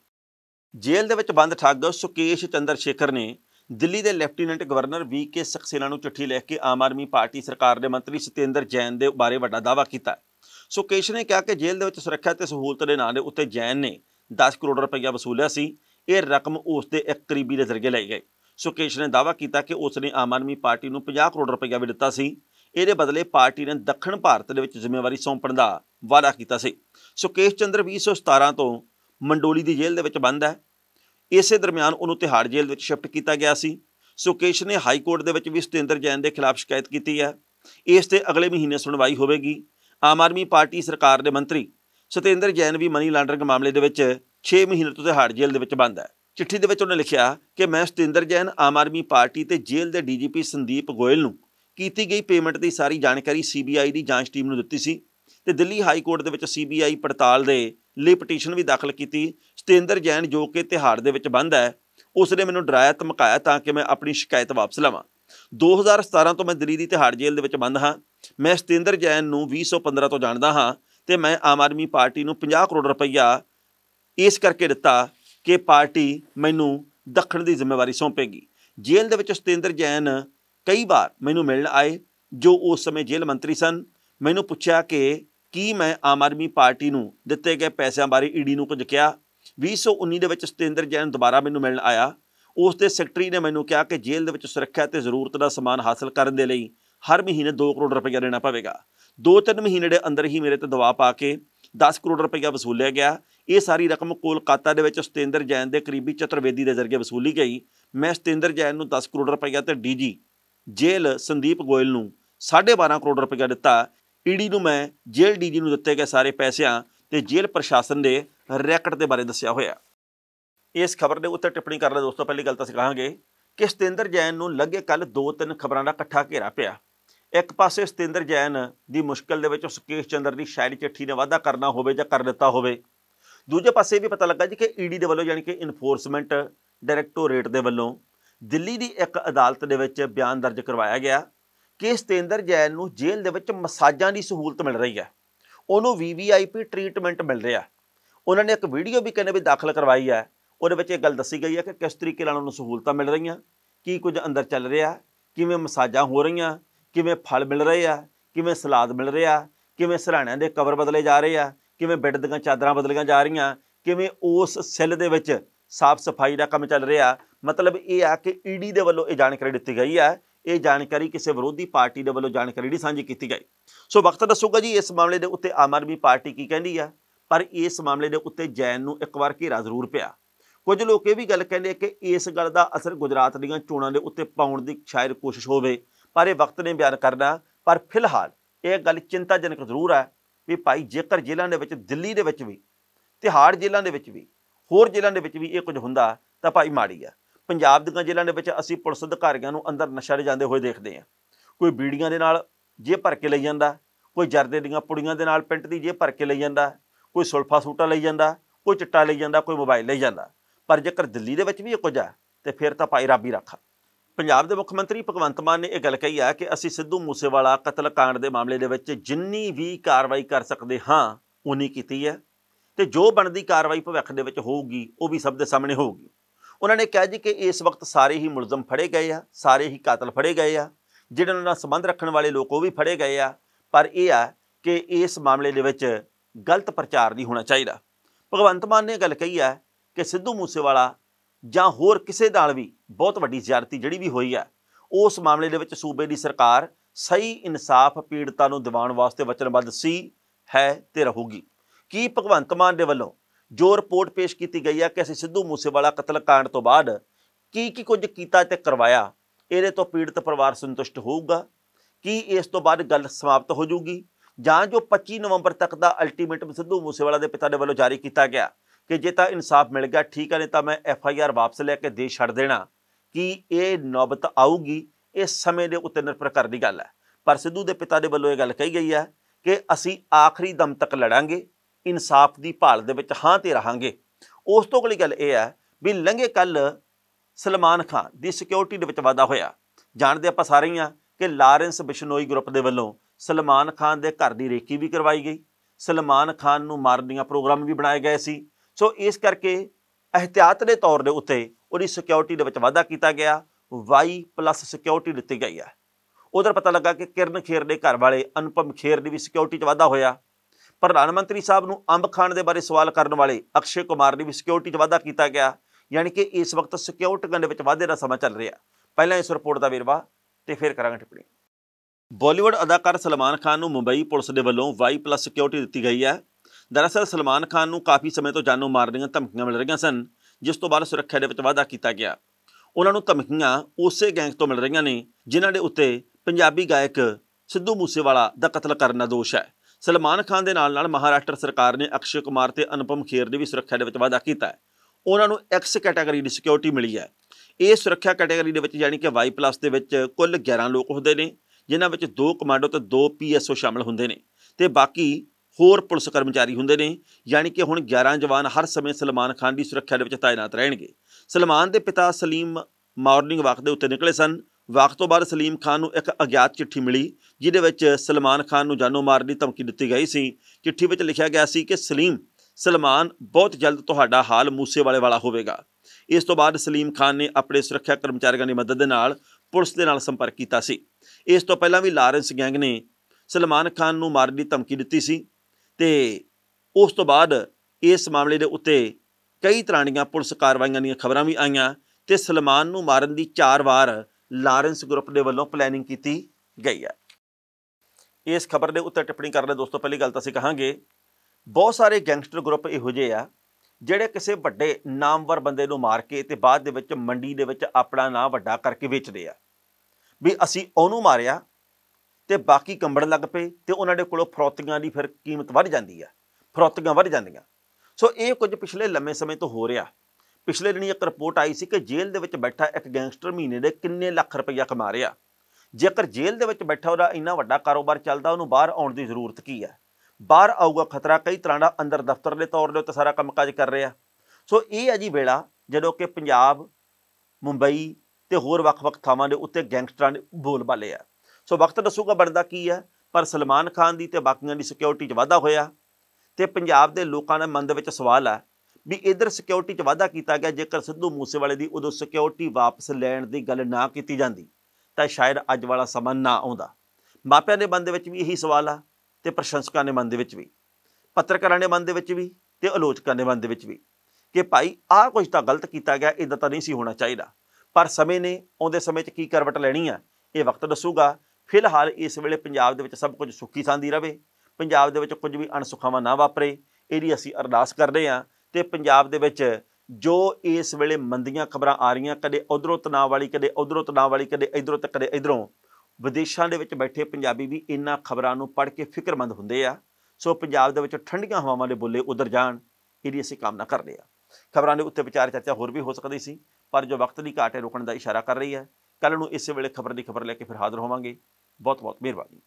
ਜੇਲ੍ਹ ਦੇ ਵਿੱਚ ਬੰਦ ਠੱਗ ਸੁਕੇਸ਼ ਚੰਦਰ ਸ਼ੇਖਰ ਨੇ ਦਿੱਲੀ ਦੇ ਲੈਫਟੀਨੈਂਟ ਗਵਰਨਰ ਵੀ ਕੇ ਸਖਸੇਨਾ ਨੂੰ ਚਿੱਠੀ ਲਿਖ ਕੇ ਆਮ ਆਦਮੀ ਪਾਰਟੀ ਸਰਕਾਰ ਦੇ ਮੰਤਰੀ ਸਤਿੰਦਰ ਜੈਨ ਦੇ ਬਾਰੇ ਵੱਡਾ ਦਾਅਵਾ ਕੀਤਾ ਸੁਕੇਸ਼ ਨੇ ਕਿਹਾ ਕਿ ਜੇਲ੍ਹ ਦੇ ਵਿੱਚ ਸੁਰੱਖਿਆ ਤੇ ਸਹੂਲਤ ਦੇ ਨਾਂ ਦੇ ਉੱਤੇ ਜੈਨ ਨੇ 10 ਕਰੋੜ ਰੁਪਏ ਵਸੂਲਿਆ ਸੀ ਇਹ ਰਕਮ ਉਸ ਦੇ ਇੱਕ ਕਰੀਬੀ ਦੇ ਜ਼ਰੀਏ ਲਈ ਗਈ ਸੁਕੇਸ਼ ਨੇ ਦਾਅਵਾ ਕੀਤਾ ਕਿ ਉਸ ਨੇ ਆਮ ਆਦਮੀ ਪਾਰਟੀ ਨੂੰ 50 ਕਰੋੜ ਰੁਪਏ ਵੀ ਦਿੱਤਾ ਸੀ ਇਹਦੇ ਬਦਲੇ ਪਾਰਟੀ ਨੇ ਦੱਖਣ ਭਾਰਤ ਦੇ ਵਿੱਚ ਜ਼ਿੰਮੇਵਾਰੀ ਸੌਂਪਣ ਦਾ ਵਾਅਦਾ ਕੀਤਾ ਸੀ ਸੁਕੇਸ਼ ਚੰਦਰ 2017 ਤੋਂ ਮੰਡੋਲੀ ਦੀ ਜੇਲ੍ਹ ਦੇ ਵਿੱਚ ਬੰਦ ਹੈ ਇਸੇ ਦਰਮਿਆਨ ਉਹਨੂੰ ਤਿਹਾੜ ਜੇਲ੍ਹ ਵਿੱਚ ਸ਼ਿਫਟ ਕੀਤਾ ਗਿਆ ਸੀ ਸੁਕੇਸ਼ ਨੇ ਹਾਈ ਕੋਰਟ ਦੇ ਵਿੱਚ ਵੀ ਸਤਿੰਦਰ ਜੈਨ ਦੇ ਖਿਲਾਫ ਸ਼ਿਕਾਇਤ ਕੀਤੀ ਹੈ ਇਸ ਤੇ ਅਗਲੇ ਮਹੀਨੇ ਸੁਣਵਾਈ ਹੋਵੇਗੀ ਆਮ ਆਦਮੀ ਪਾਰਟੀ ਸਰਕਾਰ ਦੇ ਮੰਤਰੀ ਸਤਿੰਦਰ ਜੈਨ ਵੀ ਮਨੀ ਲਾਂਡਰਿੰਗ ਮਾਮਲੇ ਦੇ ਵਿੱਚ 6 ਮਹੀਨੇ ਤੋਂ ਤਿਹਾੜ ਜੇਲ੍ਹ ਦੇ ਵਿੱਚ ਬੰਦ ਹੈ ਚਿੱਠੀ ਦੇ ਵਿੱਚ ਉਹਨੇ ਲਿਖਿਆ ਕਿ ਮੈਂ ਸਤਿੰਦਰ ਜੈਨ ਆਮ ਆਦਮੀ ਪਾਰਟੀ ਤੇ ਜੇਲ੍ਹ ਦੇ ਡੀਜੀਪੀ ਸੰਦੀਪ ਗੋਇਲ ਨੂੰ ਕੀਤੀ ਗਈ ਪੇਮੈਂਟ ਦੀ ਸਾਰੀ ਜਾਣਕਾਰੀ ਸੀਬੀਆਈ ਦੀ ਜਾਂਚ ਟੀਮ ਨੂੰ ਦਿੱਤੀ ਸੀ ਤੇ ਦਿੱਲੀ ਹਾਈ ਕੋਰਟ ਦੇ ਵਿੱਚ ਸੀਬੀਆਈ ਪੜਤਾਲ ਦੇ ਲਈ ਪਟੀਸ਼ਨ ਵੀ ਦਾਖਲ ਕੀਤੀ ਸਤੇਂਦਰ ਜੈਨ ਜੋ ਕਿ ਤਿਹਾੜ ਦੇ ਵਿੱਚ ਬੰਦ ਹੈ ਉਸ ਨੇ ਮੈਨੂੰ ਡਰਾਇਆ ਧਮਕਾਇਆ ਤਾਂ ਕਿ ਮੈਂ ਆਪਣੀ ਸ਼ਿਕਾਇਤ ਵਾਪਸ ਲਵਾਂ 2017 ਤੋਂ ਮੈਂ ਦਿੱਲੀ ਦੀ ਤਿਹਾੜ ਜੇਲ੍ਹ ਦੇ ਵਿੱਚ ਬੰਦ ਹਾਂ ਮੈਂ ਸਤੇਂਦਰ ਜੈਨ ਨੂੰ 2015 ਤੋਂ ਜਾਣਦਾ ਹਾਂ ਤੇ ਮੈਂ ਆਮ ਆਦਮੀ ਪਾਰਟੀ ਨੂੰ 50 ਕਰੋੜ ਰੁਪਈਆ ਇਸ ਕਰਕੇ ਦਿੱਤਾ ਕਿ ਪਾਰਟੀ ਮੈਨੂੰ ਦੱਖਣ ਦੀ ਜ਼ਿੰਮੇਵਾਰੀ ਸੌਂਪੇਗੀ ਜੇਲ੍ਹ ਦੇ ਵਿੱਚ ਸਤੇਂਦਰ ਜੈਨ ਕਈ ਵਾਰ ਮੈਨੂੰ ਮਿਲਣ ਆਏ ਜੋ ਉਸ ਸਮੇਂ ਜੇਲ੍ਹ ਮੰਤਰੀ ਸਨ ਮੈਨੂੰ ਪੁੱਛਿਆ ਕਿ ਕੀ ਮੈਂ ਆਮ ਆਦਮੀ ਪਾਰਟੀ ਨੂੰ ਦਿੱਤੇ ਗਏ ਪੈਸਿਆਂ ਬਾਰੇ ਈਡੀ ਨੂੰ ਕੁਝ ਕਿਹਾ 2019 ਦੇ ਵਿੱਚ ਸਤਿੰਦਰ ਜੈਨ ਦੁਬਾਰਾ ਮੈਨੂੰ ਮਿਲਣ ਆਇਆ ਉਸ ਦੇ ਸੈਕਟਰੀ ਨੇ ਮੈਨੂੰ ਕਿਹਾ ਕਿ ਜੇਲ੍ਹ ਦੇ ਵਿੱਚ ਸੁਰੱਖਿਆ ਤੇ ਜ਼ਰੂਰਤ ਦਾ ਸਮਾਨ ਹਾਸਲ ਕਰਨ ਦੇ ਲਈ ਹਰ ਮਹੀਨੇ 2 ਕਰੋੜ ਰੁਪਏ ਦੇਣਾ ਪਵੇਗਾ 2-3 ਮਹੀਨੇ ਦੇ ਅੰਦਰ ਹੀ ਮੇਰੇ ਤੇ ਦਬਾਅ ਪਾ ਕੇ 10 ਕਰੋੜ ਰੁਪਏ ਵਸੂਲਿਆ ਗਿਆ ਇਹ ਸਾਰੀ ਰਕਮ ਕੋਲਕਾਤਾ ਦੇ ਵਿੱਚ ਸਤਿੰਦਰ ਜੈਨ ਦੇ ਕਰੀਬੀ ਚਤਰਵੇਦੀ ਦੇ ਜ਼ਰੀਏ ਵਸੂਲੀ ਗਈ ਮੈਂ ਸਤਿੰਦਰ ਜੈਨ ਨੂੰ 10 ਕਰੋੜ ਰੁਪਏ ਤੇ ਡੀਜੀ ਜੇਲ੍ਹ ਸੰਦੀਪ ਗੋਇਲ ਨੂੰ 12.5 ਕਰੋੜ ਰੁਪਏ ਦਿੱਤਾ ਈਡੀ ਨੂੰ ਮੈਂ ਜੇਲ੍ਹ ਡੀਜੀ ਨੂੰ ਦਿੱਤੇ ਗਏ ਸਾਰੇ ਪੈਸਿਆਂ ਤੇ ਜੇਲ੍ਹ ਪ੍ਰਸ਼ਾਸਨ ਦੇ ਰੈਕਟ ਦੇ ਬਾਰੇ ਦੱਸਿਆ ਹੋਇਆ ਇਸ ਖਬਰ ਦੇ ਉੱਤੇ ਟਿੱਪਣੀ ਕਰ ਲੈ ਦੋਸਤੋ ਪਹਿਲੀ ਗੱਲ ਤਾਂ ਅਸੀਂ ਕਹਾਂਗੇ ਕਿ ਸਤਿੰਦਰ ਜੈਨ ਨੂੰ ਲੱਗੇ ਕੱਲ ਦੋ ਤਿੰਨ ਖਬਰਾਂ ਦਾ ਇਕੱਠਾ ਘੇਰਾ ਪਿਆ ਇੱਕ ਪਾਸੇ ਸਤਿੰਦਰ ਜੈਨ ਦੀ ਮੁਸ਼ਕਲ ਦੇ ਵਿੱਚ ਸੁਕੇਸ਼ ਚੰਦਰ ਦੀ ਸ਼ਾਇਰੀ ਚਿੱਠੀ ਨੇ ਵਾਅਦਾ ਕਰਨਾ ਹੋਵੇ ਜਾਂ ਕਰ ਦਿੱਤਾ ਹੋਵੇ ਦੂਜੇ ਪਾਸੇ ਵੀ ਪਤਾ ਲੱਗਾ ਜੀ ਕਿ ਈਡੀ ਦੇ ਵੱਲੋਂ ਯਾਨੀ ਕਿ ਇਨਫੋਰਸਮੈਂਟ ਡਾਇਰੈਕਟੋਰੇਟ ਦੇ ਵੱਲੋਂ ਦਿੱਲੀ ਦੀ ਇੱਕ ਅਦਾਲਤ ਦੇ ਵਿੱਚ ਬਿਆਨ ਦਰਜ ਕਰਵਾਇਆ ਗਿਆ ਕਿ ਸਤੇਂਦਰ ਜੈਨ ਨੂੰ ਜੇਲ੍ਹ ਦੇ ਵਿੱਚ ਮਸਾਜਾਂ ਦੀ ਸਹੂਲਤ ਮਿਲ ਰਹੀ ਹੈ ਉਹਨੂੰ ਪੀ ਟ੍ਰੀਟਮੈਂਟ ਮਿਲ ਰਿਹਾ ਉਹਨਾਂ ਨੇ ਇੱਕ ਵੀਡੀਓ ਵੀ ਕਹਿੰਦੇ ਵੀ ਦਾਖਲ ਕਰਵਾਈ ਹੈ ਉਹਦੇ ਵਿੱਚ ਇਹ ਗੱਲ ਦੱਸੀ ਗਈ ਹੈ ਕਿ ਕਿਸ ਤਰੀਕੇ ਨਾਲ ਉਹਨੂੰ ਸਹੂਲਤਾਂ ਮਿਲ ਰਹੀਆਂ ਕੀ ਕੁਝ ਅੰਦਰ ਚੱਲ ਰਿਹਾ ਕਿਵੇਂ ਮਸਾਜਾਂ ਹੋ ਰਹੀਆਂ ਕਿਵੇਂ ਫਲ ਮਿਲ ਰਹੇ ਆ ਕਿਵੇਂ ਸਲਾਦ ਮਿਲ ਰਿਹਾ ਕਿਵੇਂ ਸਰਾਣਿਆਂ ਦੇ ਕਵਰ ਬਦਲੇ ਜਾ ਰਹੇ ਆ ਕਿਵੇਂ ਬੈੱਡ ਦੀਆਂ ਚਾਦਰਾਂ ਬਦਲੀਆਂ ਜਾ ਰਹੀਆਂ ਕਿਵੇਂ ਉਸ ਸੈੱਲ ਦੇ ਵਿੱਚ ਸਾਫ਼ ਸਫਾਈ ਦਾ ਕੰਮ ਚੱਲ ਰਿਹਾ ਮਤਲਬ ਇਹ ਆ ਕਿ ਈਡੀ ਦੇ ਵੱਲੋਂ ਇਹ ਜਾਣਕਾਰੀ ਦਿੱਤੀ ਗਈ ਹੈ ਇਹ ਜਾਣਕਾਰੀ ਕਿਸੇ ਵਿਰੋਧੀ ਪਾਰਟੀ ਦੇ ਵੱਲੋਂ ਜਾਣਕਾਰੀ ਨਹੀਂ ਸਾਂਝੀ ਕੀਤੀ ਗਈ ਸੋ ਵਕਤ ਦੱਸੂਗਾ ਜੀ ਇਸ ਮਾਮਲੇ ਦੇ ਉੱਤੇ ਆਮ ਆਦਮੀ ਪਾਰਟੀ ਕੀ ਕਹਿੰਦੀ ਆ ਪਰ ਇਸ ਮਾਮਲੇ ਦੇ ਉੱਤੇ ਜੈਨ ਨੂੰ ਇੱਕ ਵਾਰ ਘੇਰਾ ਜ਼ਰੂਰ ਪਿਆ ਕੁਝ ਲੋਕ ਇਹ ਵੀ ਗੱਲ ਕਹਿੰਦੇ ਕਿ ਇਸ ਗੱਲ ਦਾ ਅਸਰ ਗੁਜਰਾਤ ਦੀਆਂ ਚੋਣਾਂ ਦੇ ਉੱਤੇ ਪਾਉਣ ਦੀ ਸ਼ਾਇਦ ਕੋਸ਼ਿਸ਼ ਹੋਵੇ ਪਰ ਇਹ ਵਕਤ ਨੇ ਬਿਆਨ ਕਰਨਾ ਪਰ ਫਿਲਹਾਲ ਇਹ ਗੱਲ ਚਿੰਤਾਜਨਕ ਜ਼ਰੂਰ ਹੈ ਵੀ ਭਾਈ ਜੇਕਰ ਜ਼ਿਲ੍ਹਿਆਂ ਦੇ ਵਿੱਚ ਦਿੱਲੀ ਦੇ ਵਿੱਚ ਵੀ ਤਿਹਾੜ ਜ਼ਿਲ੍ਹਿਆਂ ਦੇ ਵਿੱਚ ਵੀ ਹੋਰ ਜ਼ਿਲ੍ਹਿਆਂ ਦੇ ਵਿੱਚ ਵੀ ਇਹ ਕੁਝ ਹੁੰਦਾ ਤਾਂ ਭਾਈ ਮਾੜੀ ਆ ਪੰਜਾਬ ਦੀਆਂ ਜ਼ਿਲ੍ਹਿਆਂ ਦੇ ਵਿੱਚ ਅਸੀਂ ਪੁਲਿਸ ਅਧਿਕਾਰੀਆਂ ਨੂੰ ਅੰਦਰ ਨਸ਼ਾ ਲੈ ਜਾਂਦੇ ਹੋਏ ਦੇਖਦੇ ਹਾਂ ਕੋਈ ਬੀੜੀਆਂ ਦੇ ਨਾਲ ਜੇ ਭਰ ਕੇ ਲਈ ਜਾਂਦਾ ਕੋਈ ਜਰਦੇ ਦੀਆਂ ਪੁੜੀਆਂ ਦੇ ਨਾਲ ਪਿੰਟ ਦੀ ਜੇ ਭਰ ਕੇ ਲਈ ਜਾਂਦਾ ਕੋਈ ਸੁਲਫਾ ਸੂਟਾ ਲਈ ਜਾਂਦਾ ਕੋਈ ਚਿੱਟਾ ਲਈ ਜਾਂਦਾ ਕੋਈ ਮੋਬਾਈਲ ਲਈ ਜਾਂਦਾ ਪਰ ਜੇਕਰ ਦਿੱਲੀ ਦੇ ਵਿੱਚ ਵੀ ਇਹ ਕੁਝ ਆ ਤੇ ਫਿਰ ਤਾਂ ਭਾਈ ਰਾਬੀ ਰੱਖਾ ਪੰਜਾਬ ਦੇ ਮੁੱਖ ਮੰਤਰੀ ਭਗਵੰਤ ਮਾਨ ਨੇ ਇਹ ਗੱਲ ਕਹੀ ਆ ਕਿ ਅਸੀਂ ਸਿੱਧੂ ਮੂਸੇਵਾਲਾ ਕਤਲ ਕਾਂਡ ਦੇ ਮਾਮਲੇ ਦੇ ਵਿੱਚ ਜਿੰਨੀ ਵੀ ਕਾਰਵਾਈ ਕਰ ਸਕਦੇ ਹਾਂ ਉਨੀ ਕੀਤੀ ਹੈ ਤੇ ਜੋ ਬਣਦੀ ਕਾਰਵਾਈ ਭਵਿੱਖ ਦੇ ਵਿੱਚ ਹੋਊਗੀ ਉਹ ਵੀ ਸਭ ਦੇ ਸਾਹਮਣੇ ਹੋਊਗੀ ਉਹਨਾਂ ਨੇ ਕਿਹਾ ਜੀ ਕਿ ਇਸ ਵਕਤ ਸਾਰੇ ਹੀ ਮੁਲਜ਼ਮ ਫੜੇ ਗਏ ਆ ਸਾਰੇ ਹੀ ਕਾਤਲ ਫੜੇ ਗਏ ਆ ਜਿਹੜੇ ਉਹਨਾਂ ਨਾਲ ਸੰਬੰਧ ਰੱਖਣ ਵਾਲੇ ਲੋਕ ਉਹ ਵੀ ਫੜੇ ਗਏ ਆ ਪਰ ਇਹ ਆ ਕਿ ਇਸ ਮਾਮਲੇ ਦੇ ਵਿੱਚ ਗਲਤ ਪ੍ਰਚਾਰ ਨਹੀਂ ਹੋਣਾ ਚਾਹੀਦਾ ਭਗਵੰਤ ਮਾਨ ਨੇ ਗੱਲ ਕਹੀ ਆ ਕਿ ਸਿੱਧੂ ਮੂਸੇਵਾਲਾ ਜਾਂ ਹੋਰ ਕਿਸੇ ਨਾਲ ਵੀ ਬਹੁਤ ਵੱਡੀ ਜ਼ਿਆਦਤੀ ਜਿਹੜੀ ਵੀ ਹੋਈ ਆ ਉਸ ਮਾਮਲੇ ਦੇ ਵਿੱਚ ਸੂਬੇ ਦੀ ਸਰਕਾਰ ਸਹੀ ਇਨਸਾਫ ਪੀੜਤਾਂ ਨੂੰ ਦਿਵਾਉਣ ਵਾਸਤੇ ਵਚਨਬੱਧ ਸੀ ਹੈ ਤੇ ਰਹੂਗੀ ਕੀ ਭਗਵੰਤ ਮਾਨ ਦੇ ਵੱਲੋਂ ਜੋ ਰਿਪੋਰਟ ਪੇਸ਼ ਕੀਤੀ ਗਈ ਹੈ ਕਿ ਅਸੀਂ ਸਿੱਧੂ ਮੂਸੇਵਾਲਾ ਕਤਲ ਕਾਂਡ ਤੋਂ ਬਾਅਦ ਕੀ ਕੀ ਕੁਝ ਕੀਤਾ ਤੇ ਕਰਵਾਇਆ ਇਹਦੇ ਤੋਂ ਪੀੜਤ ਪਰਿਵਾਰ ਸੰਤੁਸ਼ਟ ਹੋਊਗਾ ਕੀ ਇਸ ਤੋਂ ਬਾਅਦ ਗੱਲ ਸਮਾਪਤ ਹੋ ਜਾਊਗੀ ਜਾਂ ਜੋ 25 ਨਵੰਬਰ ਤੱਕ ਦਾ ਅਲਟੀਮੇਟਮ ਸਿੱਧੂ ਮੂਸੇਵਾਲਾ ਦੇ ਪਿਤਾ ਦੇ ਵੱਲੋਂ ਜਾਰੀ ਕੀਤਾ ਗਿਆ ਕਿ ਜੇ ਤਾਂ ਇਨਸਾਫ ਮਿਲ ਗਿਆ ਠੀਕ ਹੈ ਨਹੀਂ ਤਾਂ ਮੈਂ ਐਫ ਆਈ ਆਰ ਵਾਪਸ ਲੈ ਕੇ ਦੇਸ਼ ਛੱਡ ਦੇਣਾ ਕਿ ਇਹ ਨੌਬਤ ਆਊਗੀ ਇਸ ਸਮੇਂ ਦੇ ਉੱਤੇ ਨਿਰਭਰ ਕਰਦੀ ਗੱਲ ਹੈ ਪਰ ਸਿੱਧੂ ਦੇ ਪਿਤਾ ਦੇ ਵੱਲੋਂ ਇਹ ਗੱਲ ਕਹੀ ਗਈ ਹੈ ਕਿ ਅਸੀਂ ਆਖਰੀ ਦਮ ਤੱਕ ਲੜਾਂਗੇ ਇਨਸਾਫ ਦੀ ਭਾਲ ਦੇ ਵਿੱਚ ਹਾਂ ਤੇ ਰਹਾਂਗੇ ਉਸ ਤੋਂ ਅਗਲੀ ਗੱਲ ਇਹ ਹੈ ਵੀ ਲੰਘੇ ਕੱਲ ਸਲਮਾਨ ਖਾਨ ਦੀ ਸਿਕਿਉਰਿਟੀ ਦੇ ਵਿੱਚ ਵਾਦਾ ਹੋਇਆ ਜਾਣਦੇ ਆਪਾਂ ਸਾਰੇ ਹੀ ਆ ਕਿ ਲਾਰੈਂਸ ਬਿਸ਼ਨੋਈ ਗਰੁੱਪ ਦੇ ਵੱਲੋਂ ਸਲਮਾਨ ਖਾਨ ਦੇ ਘਰ ਦੀ ਰੇਕੀ ਵੀ ਕਰਵਾਈ ਗਈ ਸਲਮਾਨ ਖਾਨ ਨੂੰ ਮਾਰਨ ਦੀਆਂ ਪ੍ਰੋਗਰਾਮ ਵੀ ਬਣਾਏ ਗਏ ਸੀ ਸੋ ਇਸ ਕਰਕੇ ਅਹਤਿਆਤ ਦੇ ਤੌਰ ਦੇ ਉੱਤੇ ਉਹਦੀ ਸਿਕਿਉਰਿਟੀ ਦੇ ਵਿੱਚ ਵਾਦਾ ਕੀਤਾ ਗਿਆ ਵਾਈ ਪਲੱਸ ਸਿਕਿਉਰਿਟੀ ਦਿੱਤੀ ਗਈ ਹੈ ਉਧਰ ਪਤਾ ਲੱਗਾ ਕਿ ਕਿਰਨ ਖੇਰ ਦੇ ਘਰ ਵਾਲੇ ਅਨੁਪਮ ਖੇਰ ਦੀ ਵੀ ਸਿਕਿਉਰਿਟੀ 'ਚ ਵਾਦਾ ਹੋਇਆ ਪ੍ਰਧਾਨ ਮੰਤਰੀ ਸਾਹਿਬ ਨੂੰ ਅੰਬ ਖਾਣ ਦੇ ਬਾਰੇ ਸਵਾਲ ਕਰਨ ਵਾਲੇ ਅਕਸ਼ੇ ਕੁਮਾਰ ਨੇ ਵੀ ਸਿਕਿਉਰਿਟੀ 'ਚ ਵਾਧਾ ਕੀਤਾ ਗਿਆ ਯਾਨੀ ਕਿ ਇਸ ਵਕਤ ਸਿਕਿਉਰਿਟੀ ਦੇ ਵਿੱਚ ਵਾਧੇ ਦਾ ਸਮਾਂ ਚੱਲ ਰਿਹਾ ਪਹਿਲਾਂ ਇਸ ਰਿਪੋਰਟ ਦਾ ਵੇਰਵਾ ਤੇ ਫਿਰ ਕਰਾਂਗੇ ਟਿੱਪਣੀ ਬਾਲੀਵੁੱਡ ਅਦਾਕਾਰ ਸਲਮਾਨ ਖਾਨ ਨੂੰ ਮੁੰਬਈ ਪੁਲਿਸ ਦੇ ਵੱਲੋਂ ਵਾਈ ਪਲੱਸ ਸਿਕਿਉਰਿਟੀ ਦਿੱਤੀ ਗਈ ਹੈ ਦਰਅਸਲ ਸਲਮਾਨ ਖਾਨ ਨੂੰ ਕਾਫੀ ਸਮੇਂ ਤੋਂ ਜਾਨੋਂ ਮਾਰਨ ਦੀਆਂ ਧਮਕੀਆਂ ਮਿਲ ਰਹੀਆਂ ਸਨ ਜਿਸ ਤੋਂ ਬਾਅਦ ਸੁਰੱਖਿਆ ਦੇ ਵਿੱਚ ਵਾਧਾ ਕੀਤਾ ਗਿਆ ਉਹਨਾਂ ਨੂੰ ਧਮਕੀਆਂ ਉਸੇ ਗੈਂਗ ਤੋਂ ਮਿਲ ਰਹੀਆਂ ਨੇ ਜਿਨ੍ਹਾਂ ਦੇ ਉੱਤੇ ਪੰਜਾਬੀ ਗਾਇਕ ਸਿੱਧੂ ਮੂਸੇਵਾਲਾ ਦਾ ਕਤਲ ਕਰਨ ਦਾ ਦੋਸ਼ ਹੈ ਸਲਮਾਨ ਖਾਨ ਦੇ ਨਾਲ ਨਾਲ ਮਹਾਰਾਸ਼ਟਰ ਸਰਕਾਰ ਨੇ ਅਕਸ਼ੇ ਕੁਮਾਰ ਤੇ ਅਨੁਪਮ ਖੇਰ ਦੀ ਵੀ ਸੁਰੱਖਿਆ ਦੇ ਵਿੱਚ ਵਾਅਦਾ ਕੀਤਾ ਹੈ ਉਹਨਾਂ ਨੂੰ ਐਕਸ ਕੈਟਾਗਰੀ ਦੀ ਸਿਕਿਉਰਿਟੀ ਮਿਲੀ ਹੈ ਇਹ ਸੁਰੱਖਿਆ ਕੈਟਾਗਰੀ ਦੇ ਵਿੱਚ ਯਾਨੀ ਕਿ ਵਾਈ ਪਲੱਸ ਦੇ ਵਿੱਚ ਕੁੱਲ 11 ਲੋਕ ਹੁੰਦੇ ਨੇ ਜਿਨ੍ਹਾਂ ਵਿੱਚ ਦੋ ਕਮਾਂਡੋ ਤੇ ਦੋ ਪੀਐਸਓ ਸ਼ਾਮਲ ਹੁੰਦੇ ਨੇ ਤੇ ਬਾਕੀ ਹੋਰ ਪੁਲਿਸ ਕਰਮਚਾਰੀ ਹੁੰਦੇ ਨੇ ਯਾਨੀ ਕਿ ਹੁਣ 11 ਜਵਾਨ ਹਰ ਸਮੇਂ ਸਲਮਾਨ ਖਾਨ ਦੀ ਸੁਰੱਖਿਆ ਦੇ ਵਿੱਚ ਤਾਇਨਾਤ ਰਹਿਣਗੇ ਸਲਮਾਨ ਦੇ ਪਿਤਾ ਸਲੀਮ ਮਾਰਨਿੰਗ ਵਾਕ ਦੇ ਉੱਤੇ ਨਿਕਲੇ ਸਨ ਵਾਕ ਤੋਂ ਬਾਅਦ ਸਲੀਮ ਖਾਨ ਨੂੰ ਇੱਕ ਅਗਿਆਤ ਚਿੱਠੀ ਮਿਲੀ ਜਿਹਦੇ ਵਿੱਚ ਸਲਮਾਨ ਖਾਨ ਨੂੰ ਜਾਨੋਂ ਮਾਰਨ ਦੀ ਧਮਕੀ ਦਿੱਤੀ ਗਈ ਸੀ ਚਿੱਠੀ ਵਿੱਚ ਲਿਖਿਆ ਗਿਆ ਸੀ ਕਿ ਸਲੀਮ ਸਲਮਾਨ ਬਹੁਤ ਜਲਦ ਤੁਹਾਡਾ ਹਾਲ ਮੂਸੇ ਵਾਲੇ ਵਾਲਾ ਹੋਵੇਗਾ ਇਸ ਤੋਂ ਬਾਅਦ ਸਲੀਮ ਖਾਨ ਨੇ ਆਪਣੇ ਸੁਰੱਖਿਆ ਕਰਮਚਾਰੀਆਂ ਦੀ ਮਦਦ ਦੇ ਨਾਲ ਪੁਲਿਸ ਦੇ ਨਾਲ ਸੰਪਰਕ ਕੀਤਾ ਸੀ ਇਸ ਤੋਂ ਪਹਿਲਾਂ ਵੀ ਲਾਰੈਂਸ ਗੈਂਗ ਨੇ ਸਲਮਾਨ ਖਾਨ ਨੂੰ ਮਾਰਨ ਦੀ ਧਮਕੀ ਦਿੱਤੀ ਸੀ ਤੇ ਉਸ ਤੋਂ ਬਾਅਦ ਇਸ ਮਾਮਲੇ ਦੇ ਉੱਤੇ ਕਈ ਤਰ੍ਹਾਂ ਦੀਆਂ ਪੁਲਿਸ ਕਾਰਵਾਈਆਂ ਦੀਆਂ ਖਬਰਾਂ ਵੀ ਆਈਆਂ ਤੇ ਸਲਮਾਨ ਨੂੰ ਮਾਰਨ ਦੀ ਚਾਰ ਵਾਰ ਲਾਰੈਂਸ ਗਰੁੱਪ ਦੇ ਵੱਲੋਂ ਪਲੈਨਿੰਗ ਕੀਤੀ ਗਈ ਹੈ ਇਸ ਖਬਰ ਦੇ ਉੱਤੇ ਟਿੱਪਣੀ ਕਰ ਲੈ ਦੋਸਤੋ ਪਹਿਲੀ ਗੱਲ ਤਾਂ ਅਸੀਂ ਕਹਾਂਗੇ ਬਹੁਤ ਸਾਰੇ ਗੈਂਗਸਟਰ ਗਰੁੱਪ ਇਹੋ ਜਿਹੇ ਆ ਜਿਹੜੇ ਕਿਸੇ ਵੱਡੇ ਨਾਮਵਰ ਬੰਦੇ ਨੂੰ ਮਾਰ ਕੇ ਤੇ ਬਾਅਦ ਦੇ ਵਿੱਚ ਮੰਡੀ ਦੇ ਵਿੱਚ ਆਪਣਾ ਨਾਂ ਵੱਡਾ ਕਰਕੇ ਵੇਚਦੇ ਆ ਵੀ ਅਸੀਂ ਉਹਨੂੰ ਮਾਰਿਆ ਤੇ ਬਾਕੀ ਕੰਬੜ ਲੱਗ ਪਏ ਤੇ ਉਹਨਾਂ ਦੇ ਕੋਲੋਂ ਫਰੋਤੀਆਂ ਦੀ ਫਿਰ ਕੀਮਤ ਵੱਧ ਜਾਂਦੀ ਆ ਫਰੋਤੀਆਂ ਵੱਧ ਜਾਂਦੀਆਂ ਸੋ ਇਹ ਕੁਝ ਪਿਛਲੇ ਲੰਮੇ ਸਮੇਂ ਤੋਂ ਹੋ ਰਿਹਾ ਪਿਛਲੇ ਦਿਨੀ ਇੱਕ ਰਿਪੋਰਟ ਆਈ ਸੀ ਕਿ ਜੇਲ੍ਹ ਦੇ ਵਿੱਚ ਬੈਠਾ ਇੱਕ ਗੈਂਗਸਟਰ ਮਹੀਨੇ ਦੇ ਕਿੰਨੇ ਲੱਖ ਰੁਪਈਆ ਕਮਾ ਰਿਹਾ ਜੇਕਰ ਜੇਲ੍ਹ ਦੇ ਵਿੱਚ ਬੈਠਾ ਉਹਦਾ ਇੰਨਾ ਵੱਡਾ ਕਾਰੋਬਾਰ ਚੱਲਦਾ ਉਹਨੂੰ ਬਾਹਰ ਆਉਣ ਦੀ ਜ਼ਰੂਰਤ ਕੀ ਹੈ ਬਾਹਰ ਆਊਗਾ ਖਤਰਾ ਕਈ ਤਰ੍ਹਾਂ ਦਾ ਅੰਦਰ ਦਫ਼ਤਰ ਦੇ ਤੌਰ ਦੇ ਉੱਤੇ ਸਾਰਾ ਕੰਮਕਾਜ ਕਰ ਰਿਹਾ ਸੋ ਇਹ ਜੀ ਵੇਲਾ ਜਦੋਂ ਕਿ ਪੰਜਾਬ ਮੁੰਬਈ ਤੇ ਹੋਰ ਵੱਖ-ਵੱਖ ਥਾਵਾਂ ਦੇ ਉੱਤੇ ਗੈਂਗਸਟਰਾਂ ਦੇ ਬੋਲਬਾਲੇ ਆ ਸੋ ਵਕਤ ਦੱਸੂਗਾ ਬਣਦਾ ਕੀ ਹੈ ਪਰ ਸਲਮਾਨ ਖਾਨ ਦੀ ਤੇ ਬਾਕੀਆਂ ਦੀ ਸਿਕਿਉਰਿਟੀ 'ਚ ਵਾਧਾ ਹੋਇਆ ਤੇ ਪੰਜਾਬ ਦੇ ਲੋਕਾਂ ਦੇ ਮਨ ਦੇ ਵਿੱਚ ਸਵਾਲ ਆ ਵੀ ਇਧਰ ਸਿਕਿਉਰਿਟੀ 'ਚ ਵਾਧਾ ਕੀਤਾ ਗਿਆ ਜੇਕਰ ਸਿੱਧੂ ਮੂਸੇਵਾਲੇ ਦੀ ਉਦੋਂ ਸਿਕਿਉਰਿਟੀ ਵਾਪਸ ਲੈਣ ਦੀ ਗੱਲ ਨਾ ਕੀਤੀ ਜਾਂਦੀ ਤਾਂ ਸ਼ਾਇਦ ਅੱਜ ਵਾਲਾ ਸਮਾਂ ਨਾ ਆਉਂਦਾ ਮਾਪਿਆਂ ਦੇ ਮਨ ਦੇ ਵਿੱਚ ਵੀ ਇਹੀ ਸਵਾਲ ਆ ਤੇ ਪ੍ਰਸ਼ੰਸਕਾਂ ਦੇ ਮਨ ਦੇ ਵਿੱਚ ਵੀ ਪੱਤਰਕਾਰਾਂ ਦੇ ਮਨ ਦੇ ਵਿੱਚ ਵੀ ਤੇ ਆਲੋਚਕਾਂ ਦੇ ਮਨ ਦੇ ਵਿੱਚ ਵੀ ਕਿ ਭਾਈ ਆਹ ਕੁਝ ਤਾਂ ਗਲਤ ਕੀਤਾ ਗਿਆ ਇਦਾਂ ਤਾਂ ਨਹੀਂ ਸੀ ਹੋਣਾ ਚਾਹੀਦਾ ਪਰ ਸਮੇਂ ਨੇ ਆਉਂਦੇ ਸਮੇਂ 'ਚ ਕੀ ਕਰਵਟ ਲੈਣੀ ਆ ਇਹ ਵਕਤ ਦੱਸੂਗਾ ਫਿਲਹਾਲ ਇਸ ਵੇਲੇ ਪੰਜਾਬ ਦੇ ਵਿੱਚ ਸਭ ਕੁਝ ਸੁੱਖੀ ਸਾਂਦੀ ਰਵੇ ਪੰਜਾਬ ਦੇ ਵਿੱਚ ਕੁਝ ਵੀ ਅਣਸੁਖਾਵਾਂ ਨਾ ਵਾਪਰੇ ਇਹਦੀ ਅਸੀਂ ਅਰਦਾਸ ਕਰਦੇ ਆ ਤੇ ਪੰਜਾਬ ਦੇ ਵਿੱਚ ਜੋ ਇਸ ਵੇਲੇ ਮੰਦੀਆਂ ਖਬਰਾਂ ਆ ਰਹੀਆਂ ਕਦੇ ਉਧਰੋਂ ਤਣਾਅ ਵਾਲੀ ਕਦੇ ਉਧਰੋਂ ਤਣਾਅ ਵਾਲੀ ਕਦੇ ਇਧਰੋਂ ਤੇ ਕਦੇ ਇਧਰੋਂ ਵਿਦੇਸ਼ਾਂ ਦੇ ਵਿੱਚ ਬੈਠੇ ਪੰਜਾਬੀ ਵੀ ਇਨ੍ਹਾਂ ਖਬਰਾਂ ਨੂੰ ਪੜ੍ਹ ਕੇ ਫਿਕਰਮੰਦ ਹੁੰਦੇ ਆ ਸੋ ਪੰਜਾਬ ਦੇ ਵਿੱਚ ਠੰਡੀਆਂ ਹਵਾਵਾਂ ਦੇ ਬੁੱਲੇ ਉਧਰ ਜਾਣ ਇਹਦੀ ਅਸੀਂ ਕਾਮਨਾ ਕਰਦੇ ਆ ਖਬਰਾਂ ਦੇ ਉੱਤੇ ਵਿਚਾਰ ਚਰਚਾ ਹੋਰ ਵੀ ਹੋ ਸਕਦੀ ਸੀ ਪਰ ਜੋ ਵਕਤ ਦੀ ਘਾਟ ਹੈ ਰੁਕਣ ਦਾ ਇਸ਼ਾਰਾ ਕਰ ਰਹੀ ਹੈ ਕੱਲ ਨੂੰ ਇਸੇ ਵੇਲੇ ਖਬਰ ਦੀ ਖਬਰ ਲੈ ਕੇ ਫਿਰ ਹਾਜ਼ਰ ਹੋਵਾਂਗੇ ਬਹੁਤ ਬਹੁਤ ਮਿਹਰਬਾਨੀ